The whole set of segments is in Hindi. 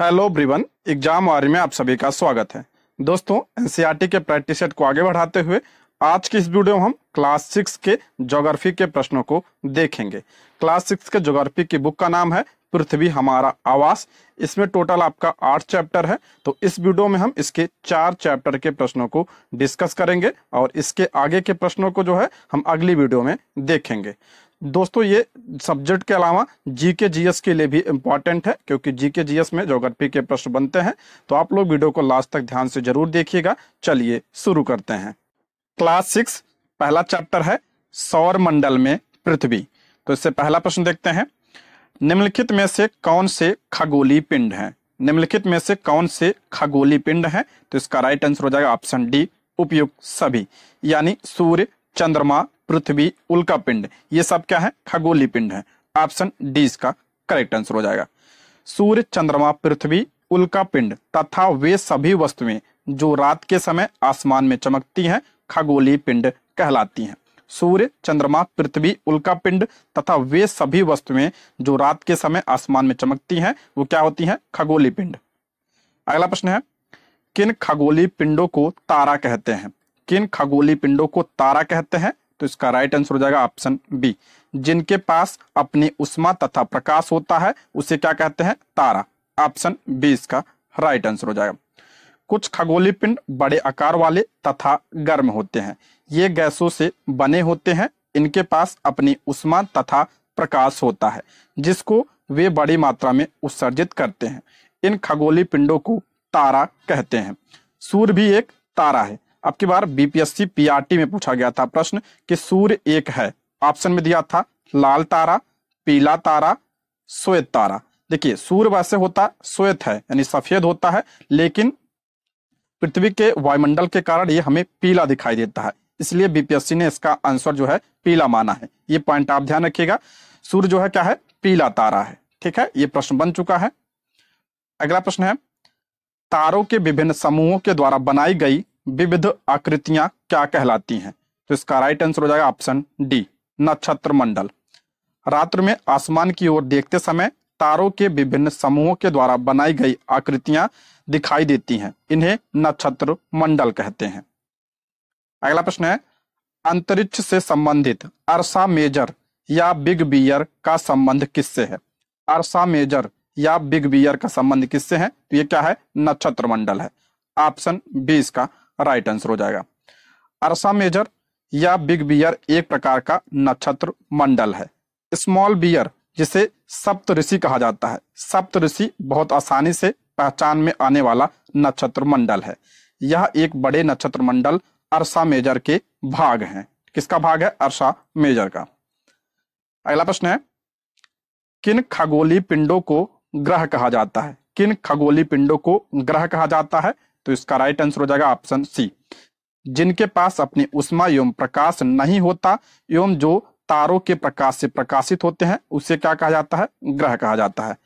हेलो ब्रिवन एग्जाम वारी में आप सभी का स्वागत है दोस्तों एनसीईआरटी e के प्रैक्टिस सेट को आगे बढ़ाते हुए आज की इस वीडियो में हम क्लास सिक्स के ज्योग्राफी के प्रश्नों को देखेंगे क्लास सिक्स के ज्योग्राफी की बुक का नाम है पृथ्वी हमारा आवास इसमें टोटल आपका आठ चैप्टर है तो इस वीडियो में हम इसके चार चैप्टर के प्रश्नों को डिस्कस करेंगे और इसके आगे के प्रश्नों को जो है हम अगली वीडियो में देखेंगे दोस्तों ये सब्जेक्ट के अलावा जीके जीएस के लिए भी इम्पॉर्टेंट है क्योंकि जीके जीएस में जोग्राफी के प्रश्न बनते हैं तो आप लोग वीडियो को लास्ट तक ध्यान से जरूर देखिएगा चलिए शुरू करते हैं क्लास सिक्स पहला चैप्टर है सौर मंडल में पृथ्वी तो इससे पहला प्रश्न देखते हैं निम्नलिखित में से कौन से खगोली पिंड है निम्नलिखित में से कौन से खगोली पिंड है तो इसका राइट आंसर हो जाएगा ऑप्शन डी उपयुक्त सभी यानी सूर्य चंद्रमा पृथ्वी उल्का पिंड ये सब क्या है खगोली पिंड है ऑप्शन डी इसका करेक्ट आंसर हो जाएगा सूर्य चंद्रमा पृथ्वी उल्का पिंड तथा वे सभी वस्तुएं जो रात के समय आसमान में चमकती हैं खगोली पिंड कहलाती हैं सूर्य चंद्रमा पृथ्वी उल्का पिंड तथा वे सभी वस्तुएं जो रात के समय आसमान में चमकती हैं वो क्या होती हैं खगोली पिंड अगला प्रश्न है किन खगोली पिंडों को तारा कहते हैं किन खगोली पिंडों को तारा कहते हैं तो इसका राइट आंसर हो जाएगा ऑप्शन बी जिनके पास अपने उष्मा तथा प्रकाश होता है उसे क्या कहते हैं तारा ऑप्शन बी इसका राइट आंसर हो जाएगा कुछ खगोली पिंड बड़े आकार वाले तथा गर्म होते हैं ये गैसों से बने होते हैं इनके पास अपनी उष्मा तथा प्रकाश होता है जिसको वे बड़ी मात्रा में उत्सर्जित करते हैं इन खगोली पिंडों को तारा कहते हैं सूर्य भी एक तारा है की बार बीपीएससी पीआरटी में पूछा गया था प्रश्न कि सूर्य एक है ऑप्शन में दिया था लाल तारा पीला तारा श्वेत तारा देखिए सूर्य वैसे होता श्वेत है यानी सफेद होता है लेकिन पृथ्वी के वायुमंडल के कारण ये हमें पीला दिखाई देता है इसलिए बीपीएससी ने इसका आंसर जो है पीला माना है ये पॉइंट आप ध्यान रखिएगा सूर्य जो है क्या है पीला तारा है ठीक है ये प्रश्न बन चुका है अगला प्रश्न है तारों के विभिन्न समूहों के द्वारा बनाई गई विविध आकृतियां क्या कहलाती हैं तो इसका राइट आंसर हो जाएगा ऑप्शन डी नक्षत्र मंडल रात्र में आसमान की ओर देखते समय तारों के विभिन्न समूहों के द्वारा बनाई गई आकृतियां दिखाई देती हैं इन्हें नक्षत्र मंडल कहते हैं अगला प्रश्न है अंतरिक्ष से संबंधित अरसा मेजर या बिग बियर का संबंध किससे है अरसा मेजर या बिग बियर का संबंध किससे है तो ये क्या है नक्षत्र मंडल है ऑप्शन बी इसका राइट आंसर हो जाएगा अरसा मेजर या बिग बियर एक प्रकार का नक्षत्र मंडल है स्मॉल बियर जिसे सप्त ऋषि कहा जाता है सप्त ऋषि बहुत आसानी से पहचान में आने वाला नक्षत्र मंडल है यह एक बड़े नक्षत्र मंडल अरसा मेजर के भाग है किसका भाग है अरसा मेजर का अगला प्रश्न है किन खगोली पिंडों को ग्रह कहा जाता है किन खगोली पिंडों को ग्रह कहा जाता है तो इसका राइट आंसर हो जाएगा ऑप्शन सी जिनके पास अपने उष्मा एवं प्रकाश नहीं होता एवं जो तारों के प्रकाश से प्रकाशित होते हैं उसे क्या कहा जाता है ग्रह कहा जाता है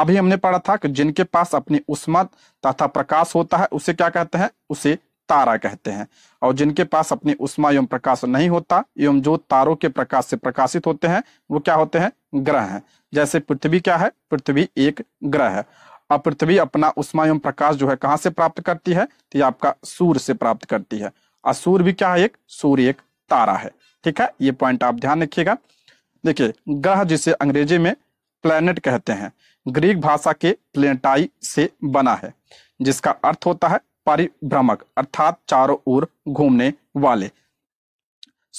अभी हमने पढ़ा था कि जिनके पास अपनी उष्मा तथा प्रकाश होता है उसे क्या कहते हैं उसे तारा कहते हैं और जिनके पास अपनी उष्मा एवं प्रकाश नहीं होता एवं जो तारों के प्रकाश से प्रकाशित होते हैं वो क्या होते हैं ग्रह हैं जैसे पृथ्वी क्या है पृथ्वी एक ग्रह है पृथ्वी अपना उष्मा एवं प्रकाश जो है कहाँ से प्राप्त करती है तो ये आपका सूर्य से प्राप्त करती है और सूर्य भी क्या है एक सूर्य एक तारा है ठीक है ये पॉइंट आप ध्यान रखिएगा देखिए ग्रह जिसे अंग्रेजी में प्लैनेट कहते हैं ग्रीक भाषा के प्लेटाई से बना है जिसका अर्थ होता है परिभ्रमक अर्थात चारों ओर घूमने वाले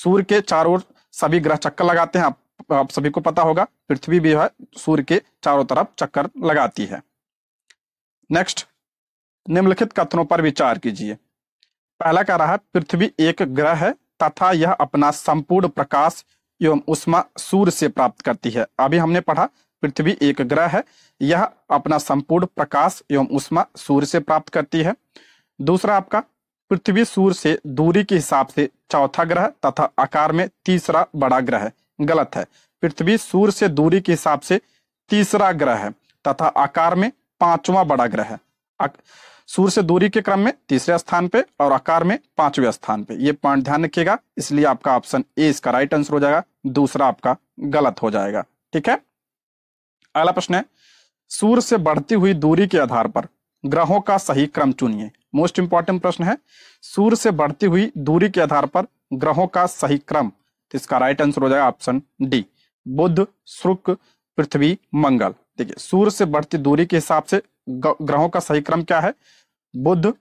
सूर्य के चारों ओर सभी ग्रह चक्कर लगाते हैं आप, आप सभी को पता होगा पृथ्वी भी है सूर्य के चारों तरफ चक्कर लगाती है नेक्स्ट निम्नलिखित कथनों पर विचार कीजिए पहला कह रहा है पृथ्वी एक ग्रह है तथा यह अपना संपूर्ण प्रकाश एवं उष्मा सूर्य से प्राप्त करती है अभी हमने पढ़ा पृथ्वी एक ग्रह है यह अपना संपूर्ण प्रकाश एवं उष्मा सूर्य से प्राप्त करती है दूसरा आपका पृथ्वी सूर्य से दूरी के हिसाब से चौथा ग्रह तथा आकार में तीसरा बड़ा ग्रह है गलत है पृथ्वी सूर्य से दूरी के हिसाब से तीसरा ग्रह है तथा आकार में पांचवा बड़ा ग्रह है सूर्य से दूरी के क्रम में तीसरे स्थान पे और आकार में पांचवें स्थान पे ये पॉइंट ध्यान रखिएगा इसलिए आपका ऑप्शन ए इसका राइट आंसर हो जाएगा दूसरा आपका गलत हो जाएगा ठीक है अगला प्रश्न है सूर्य से बढ़ती हुई दूरी के आधार पर ग्रहों का सही क्रम चुनिए मोस्ट इंपॉर्टेंट प्रश्न है सूर्य से बढ़ती हुई दूरी के आधार पर ग्रहों का सही क्रम तो इसका राइट आंसर हो जाएगा ऑप्शन डी बुद्ध शुक्र पृथ्वी मंगल देखिए सूर्य से बढ़ती दूरी के हिसाब से ग्रहों का सही क्रम क्या है बुध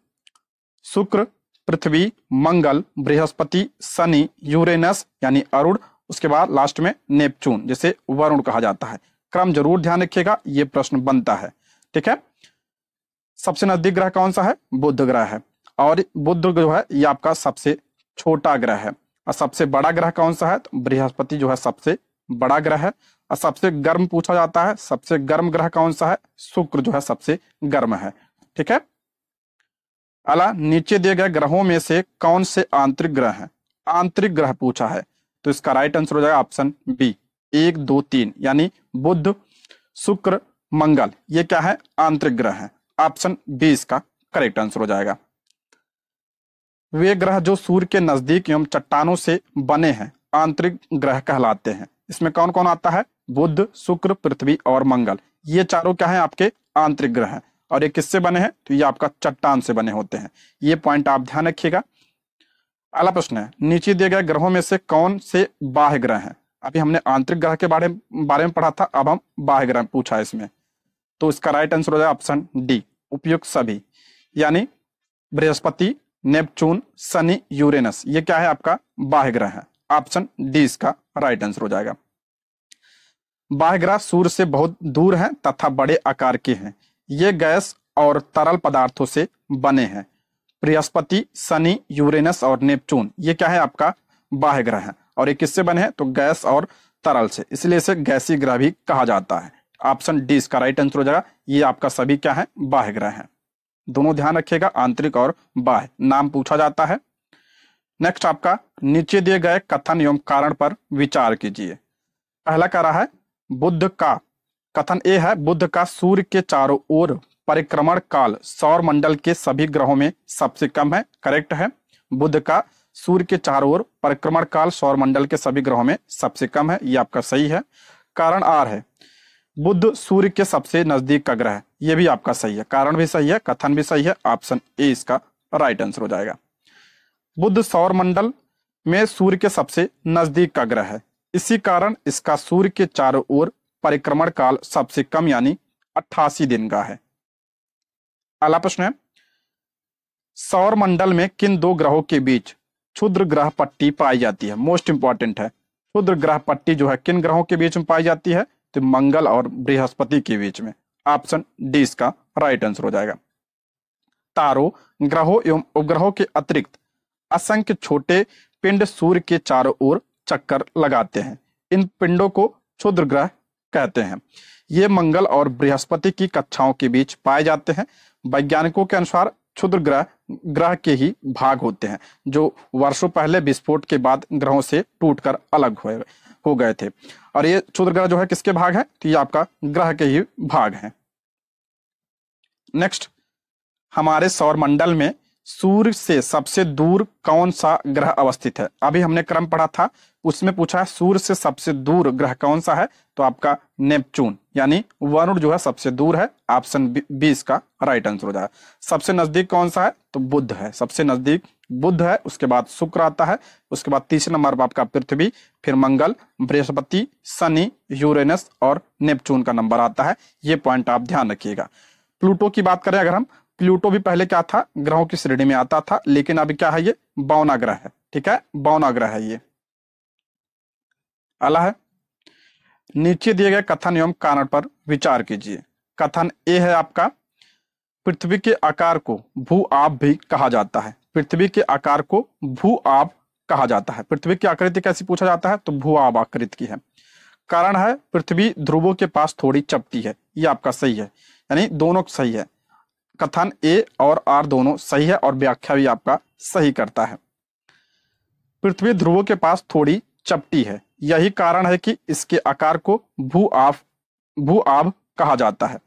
शुक्र पृथ्वी मंगल बृहस्पति शनि यूरेनस यानी अरुण उसके बाद लास्ट में नेपचून जिसे वरुण कहा जाता है क्रम जरूर ध्यान रखिएगा ये प्रश्न बनता है ठीक है सबसे नजदीक ग्रह कौन सा है बुद्ध ग्रह है और बुद्ध जो है ये आपका सबसे छोटा ग्रह है और सबसे बड़ा ग्रह कौन सा है तो बृहस्पति जो है सबसे बड़ा ग्रह है और सबसे गर्म पूछा जाता है सबसे गर्म ग्रह कौन सा है शुक्र जो है सबसे गर्म है ठीक है अला नीचे दिए गए ग्रहों में से कौन से आंतरिक ग्रह हैं आंतरिक ग्रह पूछा है तो इसका राइट आंसर हो जाएगा ऑप्शन बी एक दो तीन यानी बुद्ध शुक्र मंगल ये क्या है आंतरिक ग्रह है ऑप्शन बी इसका करेक्ट आंसर हो जाएगा वे ग्रह जो सूर्य के नजदीक एवं चट्टानों से बने हैं आंतरिक ग्रह कहलाते हैं इसमें कौन कौन आता है बुद्ध शुक्र पृथ्वी और मंगल ये चारों क्या है आपके आंतरिक ग्रह हैं और ये किससे बने हैं तो ये आपका चट्टान से बने होते हैं ये पॉइंट आप ध्यान रखिएगा अगला प्रश्न है नीचे दिए गए ग्रहों में से कौन से बाह्य ग्रह हैं अभी हमने आंतरिक ग्रह के बारे बारे में पढ़ा था अब हम बाह्य ग्रह पूछा है इसमें तो इसका राइट आंसर हो जाए ऑप्शन डी उपयुक्त सभी यानी बृहस्पति नेपचून शनि यूरेनस ये क्या है आपका बाह्य ग्रह है ऑप्शन डी इसका राइट आंसर हो जाएगा बाह्य ग्रह सूर्य से बहुत दूर है तथा बड़े आकार के हैं ये गैस और तरल पदार्थों से बने हैं बृहस्पति शनि यूरेनस और नेपचून ये क्या है आपका बाह्य ग्रह है और ये किससे बने हैं तो गैस और तरल से इसलिए इसे गैसी ग्रह भी कहा जाता है ऑप्शन डी इसका राइट आंसर हो जाएगा ये आपका सभी क्या है बाह्य ग्रह है दोनों ध्यान रखिएगा आंतरिक और बाह्य नाम पूछा जाता है नेक्स्ट आपका नीचे दिए गए कथन एवं कारण पर विचार कीजिए पहला कह रहा है बुद्ध का कथन ए है बुद्ध का सूर्य के चारों ओर परिक्रमण काल सौर मंडल के सभी ग्रहों में सबसे कम है करेक्ट है बुद्ध का सूर्य के चारों ओर परिक्रमण काल सौर मंडल के सभी ग्रहों में सबसे कम है ये आपका सही है कारण आर है बुद्ध सूर्य के सबसे नजदीक का ग्रह है ये भी आपका सही है कारण भी सही है कथन भी सही है ऑप्शन ए इसका राइट आंसर हो जाएगा बुद्ध सौर मंडल में सूर्य के सबसे नजदीक का ग्रह है इसी कारण इसका सूर्य के चारों ओर परिक्रमण काल सबसे कम यानी अट्ठासी दिन का है अगला प्रश्न है सौर मंडल में किन दो ग्रहों के बीच क्षुद्र ग्रह पट्टी पाई जाती है मोस्ट इंपॉर्टेंट है क्षुद्र ग्रह पट्टी जो है किन ग्रहों के बीच में पाई जाती है तो मंगल और बृहस्पति के बीच में ऑप्शन डी इसका राइट आंसर हो जाएगा तारों ग्रहों एवं उपग्रहों के अतिरिक्त असंख्य छोटे पिंड सूर्य के चारों ओर चक्कर लगाते हैं इन पिंडों को क्षुद्र ग्रह कहते हैं ये मंगल और बृहस्पति की कक्षाओं के बीच पाए जाते हैं वैज्ञानिकों के अनुसार क्षुद्र ग्रह ग्रह के ही भाग होते हैं जो वर्षों पहले विस्फोट के बाद ग्रहों से टूटकर अलग हुए हो गए थे और ये क्षुद्र ग्रह जो है किसके भाग है तो ये आपका ग्रह के ही भाग है नेक्स्ट हमारे सौर मंडल में सूर्य से सबसे दूर कौन सा ग्रह अवस्थित है अभी हमने क्रम पढ़ा था उसमें पूछा है सूर्य से सबसे दूर ग्रह कौन सा है तो आपका नेपचून यानी वरुण जो है सबसे दूर है ऑप्शन बी इसका राइट आंसर हो जाएगा सबसे नजदीक कौन सा है तो बुद्ध है सबसे नजदीक बुद्ध है उसके बाद शुक्र आता है उसके बाद तीसरे नंबर पर आपका पृथ्वी फिर मंगल बृहस्पति शनि यूरेनस और नेपचून का नंबर आता है ये पॉइंट आप ध्यान रखिएगा प्लूटो की बात करें अगर हम प्लूटो भी पहले क्या था ग्रहों की श्रेणी में आता था लेकिन अभी क्या है ये बावना ग्रह है ठीक है बावना ग्रह है ये अला है नीचे दिए गए कथन एवं कारण पर विचार कीजिए कथन ए है आपका पृथ्वी के आकार को भू आप भी कहा जाता है पृथ्वी के आकार को भू आप कहा जाता है पृथ्वी की आकृति कैसी पूछा जाता है तो भू आप आकृति की है कारण है पृथ्वी ध्रुवों के पास थोड़ी चपटी है ये आपका सही है यानी दोनों सही है कथन ए और आर दोनों सही है और व्याख्या भी आपका सही करता है पृथ्वी ध्रुवों के पास थोड़ी चपटी है यही कारण है कि इसके आकार को भू आभ भू आभ कहा जाता है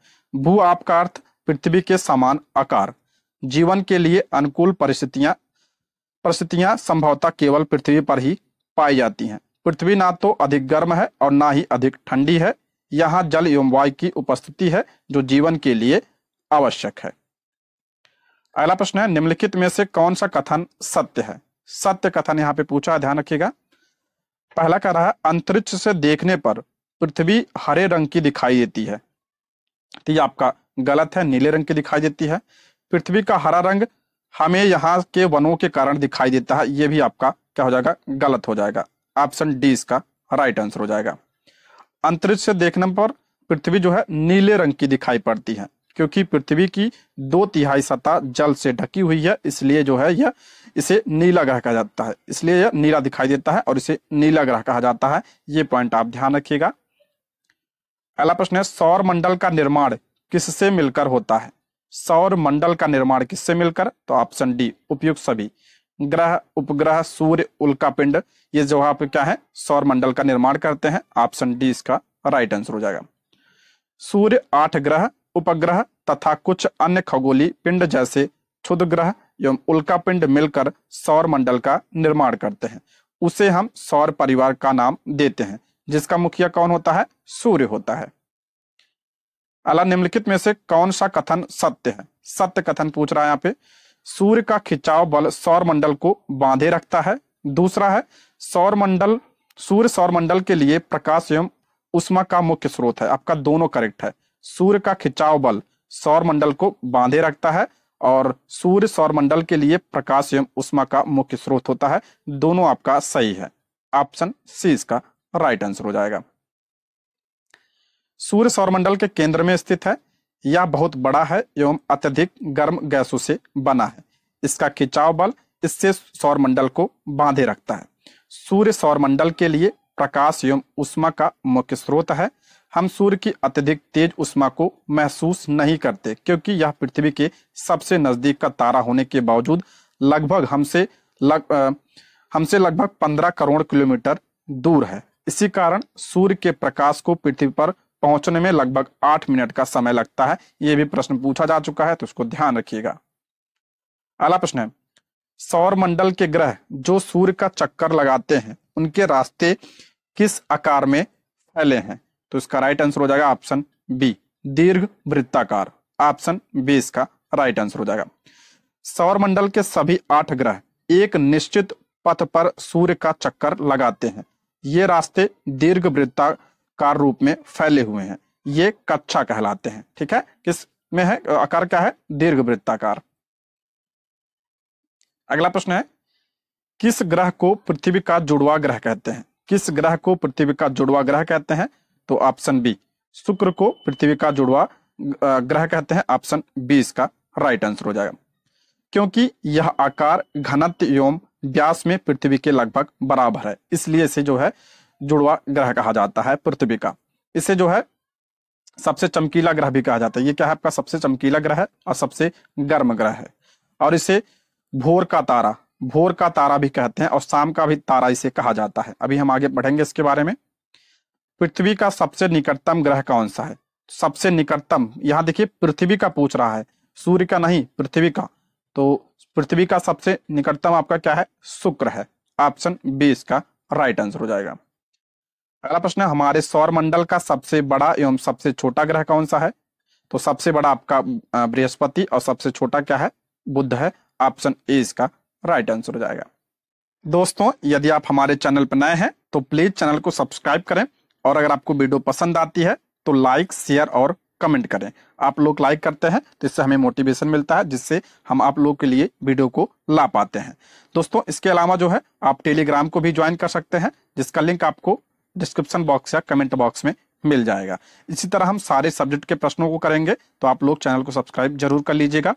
भू आभ का अर्थ पृथ्वी के समान आकार जीवन के लिए अनुकूल परिस्थितियां परिस्थितियां संभवतः केवल पृथ्वी पर ही पाई जाती हैं पृथ्वी ना तो अधिक गर्म है और ना ही अधिक ठंडी है यहाँ जल एवं वायु की उपस्थिति है जो जीवन के लिए आवश्यक है अगला प्रश्न है निम्नलिखित में से कौन सा कथन सत्य है सत्य कथन यहाँ पे पूछा ध्यान रखिएगा पहला कह रहा है अंतरिक्ष से देखने पर पृथ्वी हरे रंग की दिखाई देती है तो ये आपका गलत है नीले रंग की दिखाई देती है पृथ्वी का हरा रंग हमें यहाँ के वनों के कारण दिखाई देता है ये भी आपका क्या हो जाएगा गलत हो जाएगा ऑप्शन डी इसका राइट आंसर हो जाएगा अंतरिक्ष से देखने पर पृथ्वी जो है नीले रंग की दिखाई पड़ती है क्योंकि पृथ्वी की दो तिहाई सतह जल से ढकी हुई है इसलिए जो है यह इसे नीला ग्रह कहा जाता है इसलिए यह नीला दिखाई देता है और इसे नीला ग्रह कहा जाता है ये पॉइंट आप ध्यान रखिएगा अगला प्रश्न है सौर मंडल का निर्माण किससे मिलकर होता है सौर मंडल का निर्माण किससे मिलकर तो ऑप्शन डी उपयुक्त सभी ग्रह उपग्रह सूर्य उल्का पिंड ये जो आप क्या है सौर मंडल का निर्माण करते हैं ऑप्शन डी इसका राइट आंसर हो जाएगा सूर्य आठ ग्रह उपग्रह तथा कुछ अन्य खगोली पिंड जैसे क्षुद्र ग्रह एवं उल्का पिंड मिलकर सौर मंडल का निर्माण करते हैं उसे हम सौर परिवार का नाम देते हैं जिसका मुखिया कौन होता है सूर्य होता है अला निम्नलिखित में से कौन सा कथन सत्य है सत्य कथन पूछ रहा है यहाँ पे सूर्य का खिंचाव बल सौर मंडल को बांधे रखता है दूसरा है सौर मंडल सूर्य सौर मंडल के लिए प्रकाश एवं उष्मा का मुख्य स्रोत है आपका दोनों करेक्ट है सूर्य का खिंचाव बल सौर मंडल को बांधे रखता है और सूर्य सौर मंडल के लिए प्रकाश एवं उष्मा का मुख्य स्रोत होता है दोनों आपका सही है ऑप्शन सी इसका राइट आंसर हो जाएगा सूर्य सौर मंडल के केंद्र में स्थित है यह बहुत बड़ा है एवं अत्यधिक गर्म गैसों से बना है इसका खिंचाव बल इससे सौर मंडल को बांधे रखता है सूर्य सौर मंडल के लिए प्रकाश एवं उष्मा का मुख्य स्रोत है हम सूर्य की अत्यधिक तेज उष्मा को महसूस नहीं करते क्योंकि यह पृथ्वी के सबसे नजदीक का तारा होने के बावजूद लगभग हमसे लग हमसे लगभग पंद्रह करोड़ किलोमीटर दूर है इसी कारण सूर्य के प्रकाश को पृथ्वी पर पहुंचने में लगभग आठ मिनट का समय लगता है यह भी प्रश्न पूछा जा चुका है तो उसको ध्यान रखिएगा अगला प्रश्न है सौर मंडल के ग्रह जो सूर्य का चक्कर लगाते हैं उनके रास्ते किस आकार में फैले हैं तो इसका राइट आंसर हो जाएगा ऑप्शन बी दीर्घ वृत्ताकार ऑप्शन बी इसका राइट आंसर हो जाएगा सौर मंडल के सभी आठ ग्रह एक निश्चित पथ पर सूर्य का चक्कर लगाते हैं ये रास्ते दीर्घ वृत्ताकार रूप में फैले हुए हैं ये कक्षा कहलाते हैं ठीक है किस में है आकार क्या है दीर्घ वृत्ताकार अगला प्रश्न है किस ग्रह को पृथ्वी का जुड़वा ग्रह कहते हैं किस ग्रह को पृथ्वी का जुड़वा ग्रह कहते हैं तो ऑप्शन बी शुक्र को पृथ्वी का जुड़वा ग्रह कहते हैं ऑप्शन बी इसका राइट आंसर हो जाएगा क्योंकि यह आकार घनत्व एवं व्यास में पृथ्वी के लगभग बराबर है इसलिए इसे जो है जुड़वा ग्रह कहा जाता है पृथ्वी का इसे जो है सबसे चमकीला ग्रह भी कहा जाता है ये क्या है आपका सबसे चमकीला ग्रह है और सबसे गर्म ग्रह है और इसे भोर का तारा भोर का तारा भी कहते हैं और शाम का भी तारा इसे कहा जाता है अभी हम आगे बढ़ेंगे इसके बारे में पृथ्वी का सबसे निकटतम ग्रह कौन सा है सबसे निकटतम यहाँ देखिए पृथ्वी का पूछ रहा है सूर्य का नहीं पृथ्वी का तो पृथ्वी का सबसे निकटतम आपका क्या है शुक्र है ऑप्शन बी इसका राइट आंसर हो जाएगा अगला प्रश्न हमारे सौर मंडल का सबसे बड़ा एवं सबसे छोटा ग्रह कौन सा है तो सबसे बड़ा आपका बृहस्पति और सबसे छोटा क्या है बुद्ध है ऑप्शन ए इसका राइट आंसर हो जाएगा दोस्तों यदि आप हमारे चैनल पर नए हैं तो प्लीज चैनल को सब्सक्राइब करें और अगर आपको वीडियो पसंद आती है तो लाइक शेयर और कमेंट करें आप लोग लाइक करते हैं तो इससे हमें मोटिवेशन मिलता है जिससे हम आप लोग के लिए वीडियो को ला पाते हैं दोस्तों इसके अलावा जो है आप टेलीग्राम को भी ज्वाइन कर सकते हैं जिसका लिंक आपको डिस्क्रिप्शन बॉक्स या कमेंट बॉक्स में मिल जाएगा इसी तरह हम सारे सब्जेक्ट के प्रश्नों को करेंगे तो आप लोग चैनल को सब्सक्राइब जरूर कर लीजिएगा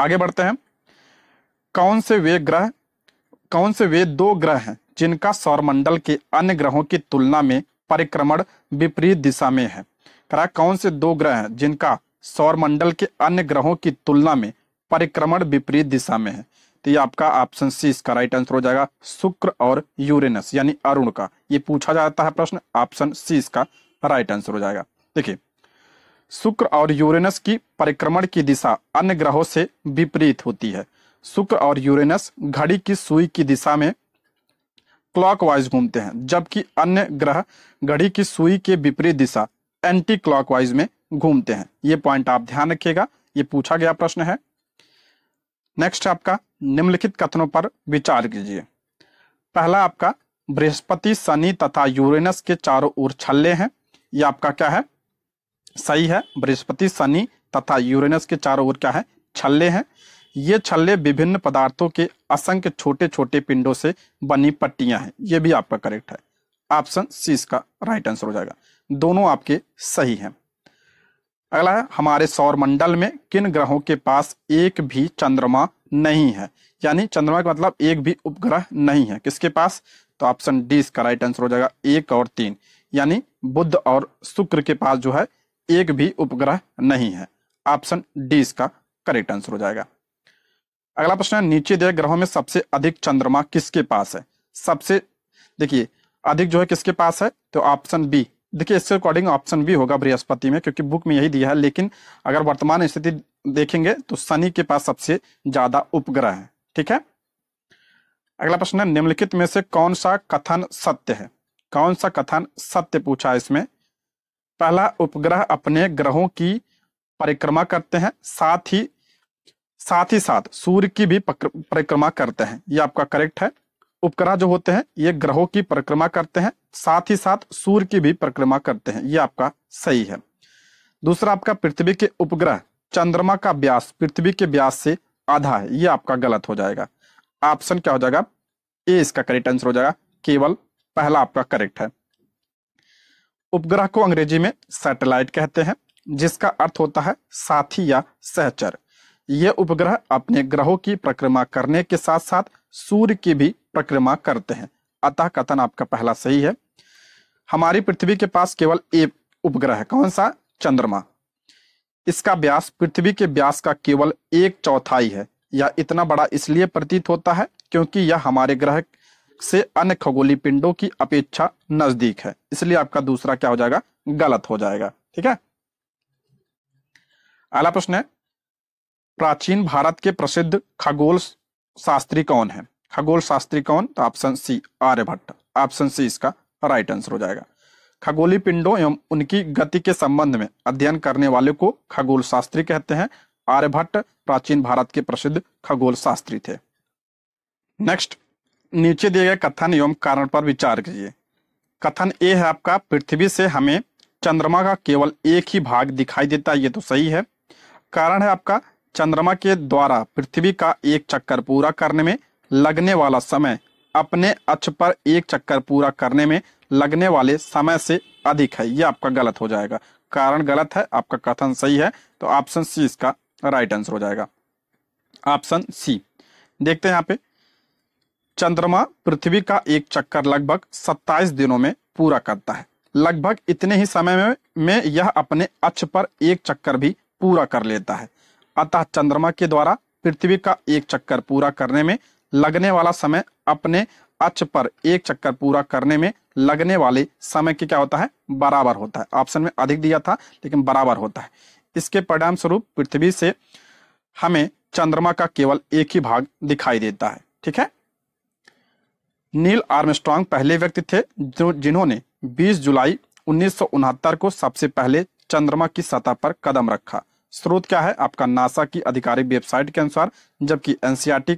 आगे बढ़ते हैं कौन से वे ग्रह कौन से वे दो ग्रह हैं जिनका सौरमंडल के अन्य ग्रहों की तुलना में परिक्रमण विपरीत दिशा में है करा कौन से दो ग्रह हैं जिनका सौर मंडल के अन्य ग्रहों की तुलना में परिक्रमण विपरीत दिशा में है तो ये आपका ऑप्शन सी इसका राइट आंसर हो जाएगा शुक्र और यूरेनस यानी अरुण का ये पूछा जाता है प्रश्न ऑप्शन सी इसका राइट आंसर हो जाएगा देखिए शुक्र और यूरेनस की परिक्रमण की दिशा अन्य ग्रहों से विपरीत होती है शुक्र और यूरेनस घड़ी की सुई की दिशा में क्लॉकवाइज घूमते हैं जबकि अन्य ग्रह घड़ी की सुई के विपरीत दिशा एंटी क्लॉकवाइज में घूमते हैं ये पॉइंट आप ध्यान रखिएगा ये पूछा गया प्रश्न है नेक्स्ट आपका निम्नलिखित कथनों पर विचार कीजिए पहला आपका बृहस्पति शनि तथा यूरेनस के चारों ओर छल्ले हैं यह आपका क्या है सही है बृहस्पति शनि तथा यूरेनस के चारों ओर क्या है छल्ले हैं ये छल्ले विभिन्न पदार्थों के असंख्य छोटे छोटे पिंडों से बनी पट्टियां हैं ये भी आपका करेक्ट है ऑप्शन सी इसका राइट आंसर हो जाएगा दोनों आपके सही हैं अगला है हमारे सौर मंडल में किन ग्रहों के पास एक भी चंद्रमा नहीं है यानी चंद्रमा का मतलब एक भी उपग्रह नहीं है किसके पास तो ऑप्शन डी इसका राइट आंसर हो जाएगा एक और तीन यानी बुद्ध और शुक्र के पास जो है एक भी उपग्रह नहीं है ऑप्शन डी इसका करेक्ट आंसर हो जाएगा अगला प्रश्न है नीचे दिए ग्रहों में सबसे अधिक चंद्रमा किसके पास है सबसे देखिए अधिक जो है किसके पास है तो ऑप्शन बी देखिए इसके अकॉर्डिंग ऑप्शन बी होगा बृहस्पति में क्योंकि बुक में यही दिया है लेकिन अगर वर्तमान स्थिति देखेंगे तो शनि के पास सबसे ज्यादा उपग्रह है ठीक है अगला प्रश्न है निम्नलिखित में से कौन सा कथन सत्य है कौन सा कथन सत्य पूछा है इसमें पहला उपग्रह अपने ग्रहों की परिक्रमा करते हैं साथ ही साथ ही साथ सूर्य की भी परिक्रमा करते हैं ये आपका करेक्ट है उपग्रह जो होते हैं ये ग्रहों की परिक्रमा करते हैं साथ ही साथ सूर्य की भी परिक्रमा करते हैं ये आपका सही है दूसरा आपका पृथ्वी के उपग्रह चंद्रमा का व्यास पृथ्वी के व्यास से आधा है ये आपका गलत हो जाएगा ऑप्शन क्या हो जाएगा ए इसका करेक्ट आंसर हो जाएगा केवल पहला आपका करेक्ट है उपग्रह को अंग्रेजी में सैटेलाइट कहते हैं जिसका अर्थ होता है साथी या सहचर यह उपग्रह अपने ग्रहों की परिक्रमा करने के साथ साथ सूर्य की भी परिक्रमा करते हैं अतः कथन आपका पहला सही है हमारी पृथ्वी के पास केवल एक उपग्रह है कौन सा चंद्रमा इसका व्यास पृथ्वी के व्यास का केवल एक चौथाई है यह इतना बड़ा इसलिए प्रतीत होता है क्योंकि यह हमारे ग्रह से अन्य खगोली पिंडों की अपेक्षा नजदीक है इसलिए आपका दूसरा क्या हो जाएगा गलत हो जाएगा ठीक है अगला प्रश्न है प्राचीन भारत के प्रसिद्ध खगोल शास्त्री कौन है खगोल शास्त्री कौन तो option C Aryabhata option C इसका राइट आंसर हो जाएगा खगोली पिंडों एवं उनकी गति के संबंध में अध्ययन करने वाले को खगोल शास्त्री कहते हैं आर्यभट्ट प्राचीन भारत के प्रसिद्ध खगोल शास्त्री थे नेक्स्ट नीचे दिए गए कथन एवं कारण पर विचार कीजिए कथन ए है आपका पृथ्वी से हमें चंद्रमा का केवल एक ही भाग दिखाई देता है ये तो सही है कारण है आपका चंद्रमा के द्वारा पृथ्वी का एक चक्कर पूरा करने में लगने वाला समय अपने अक्ष पर एक चक्कर पूरा करने में लगने वाले समय से अधिक है यह आपका गलत हो जाएगा कारण गलत है आपका कथन सही है तो ऑप्शन सी इसका राइट आंसर हो जाएगा ऑप्शन सी देखते हैं यहाँ पे चंद्रमा पृथ्वी का एक चक्कर लगभग 27 दिनों में पूरा करता है लगभग इतने ही समय में, में यह अपने अक्ष पर एक चक्कर भी पूरा कर लेता है अतः चंद्रमा के द्वारा पृथ्वी का एक चक्कर पूरा करने में लगने वाला समय अपने अक्ष पर एक चक्कर पूरा करने में लगने वाले समय के क्या होता है बराबर होता है ऑप्शन में अधिक दिया था लेकिन बराबर होता है इसके परिणाम स्वरूप पृथ्वी से हमें चंद्रमा का केवल एक ही भाग दिखाई देता है ठीक है नील आर्मस्ट्रांग पहले व्यक्ति थे जिन्होंने 20 जुलाई उन्नीस को सबसे पहले चंद्रमा की सतह पर कदम रखा स्रोत क्या है आपका नासा की आधिकारिक वेबसाइट के अनुसार जबकि एनसीआरटी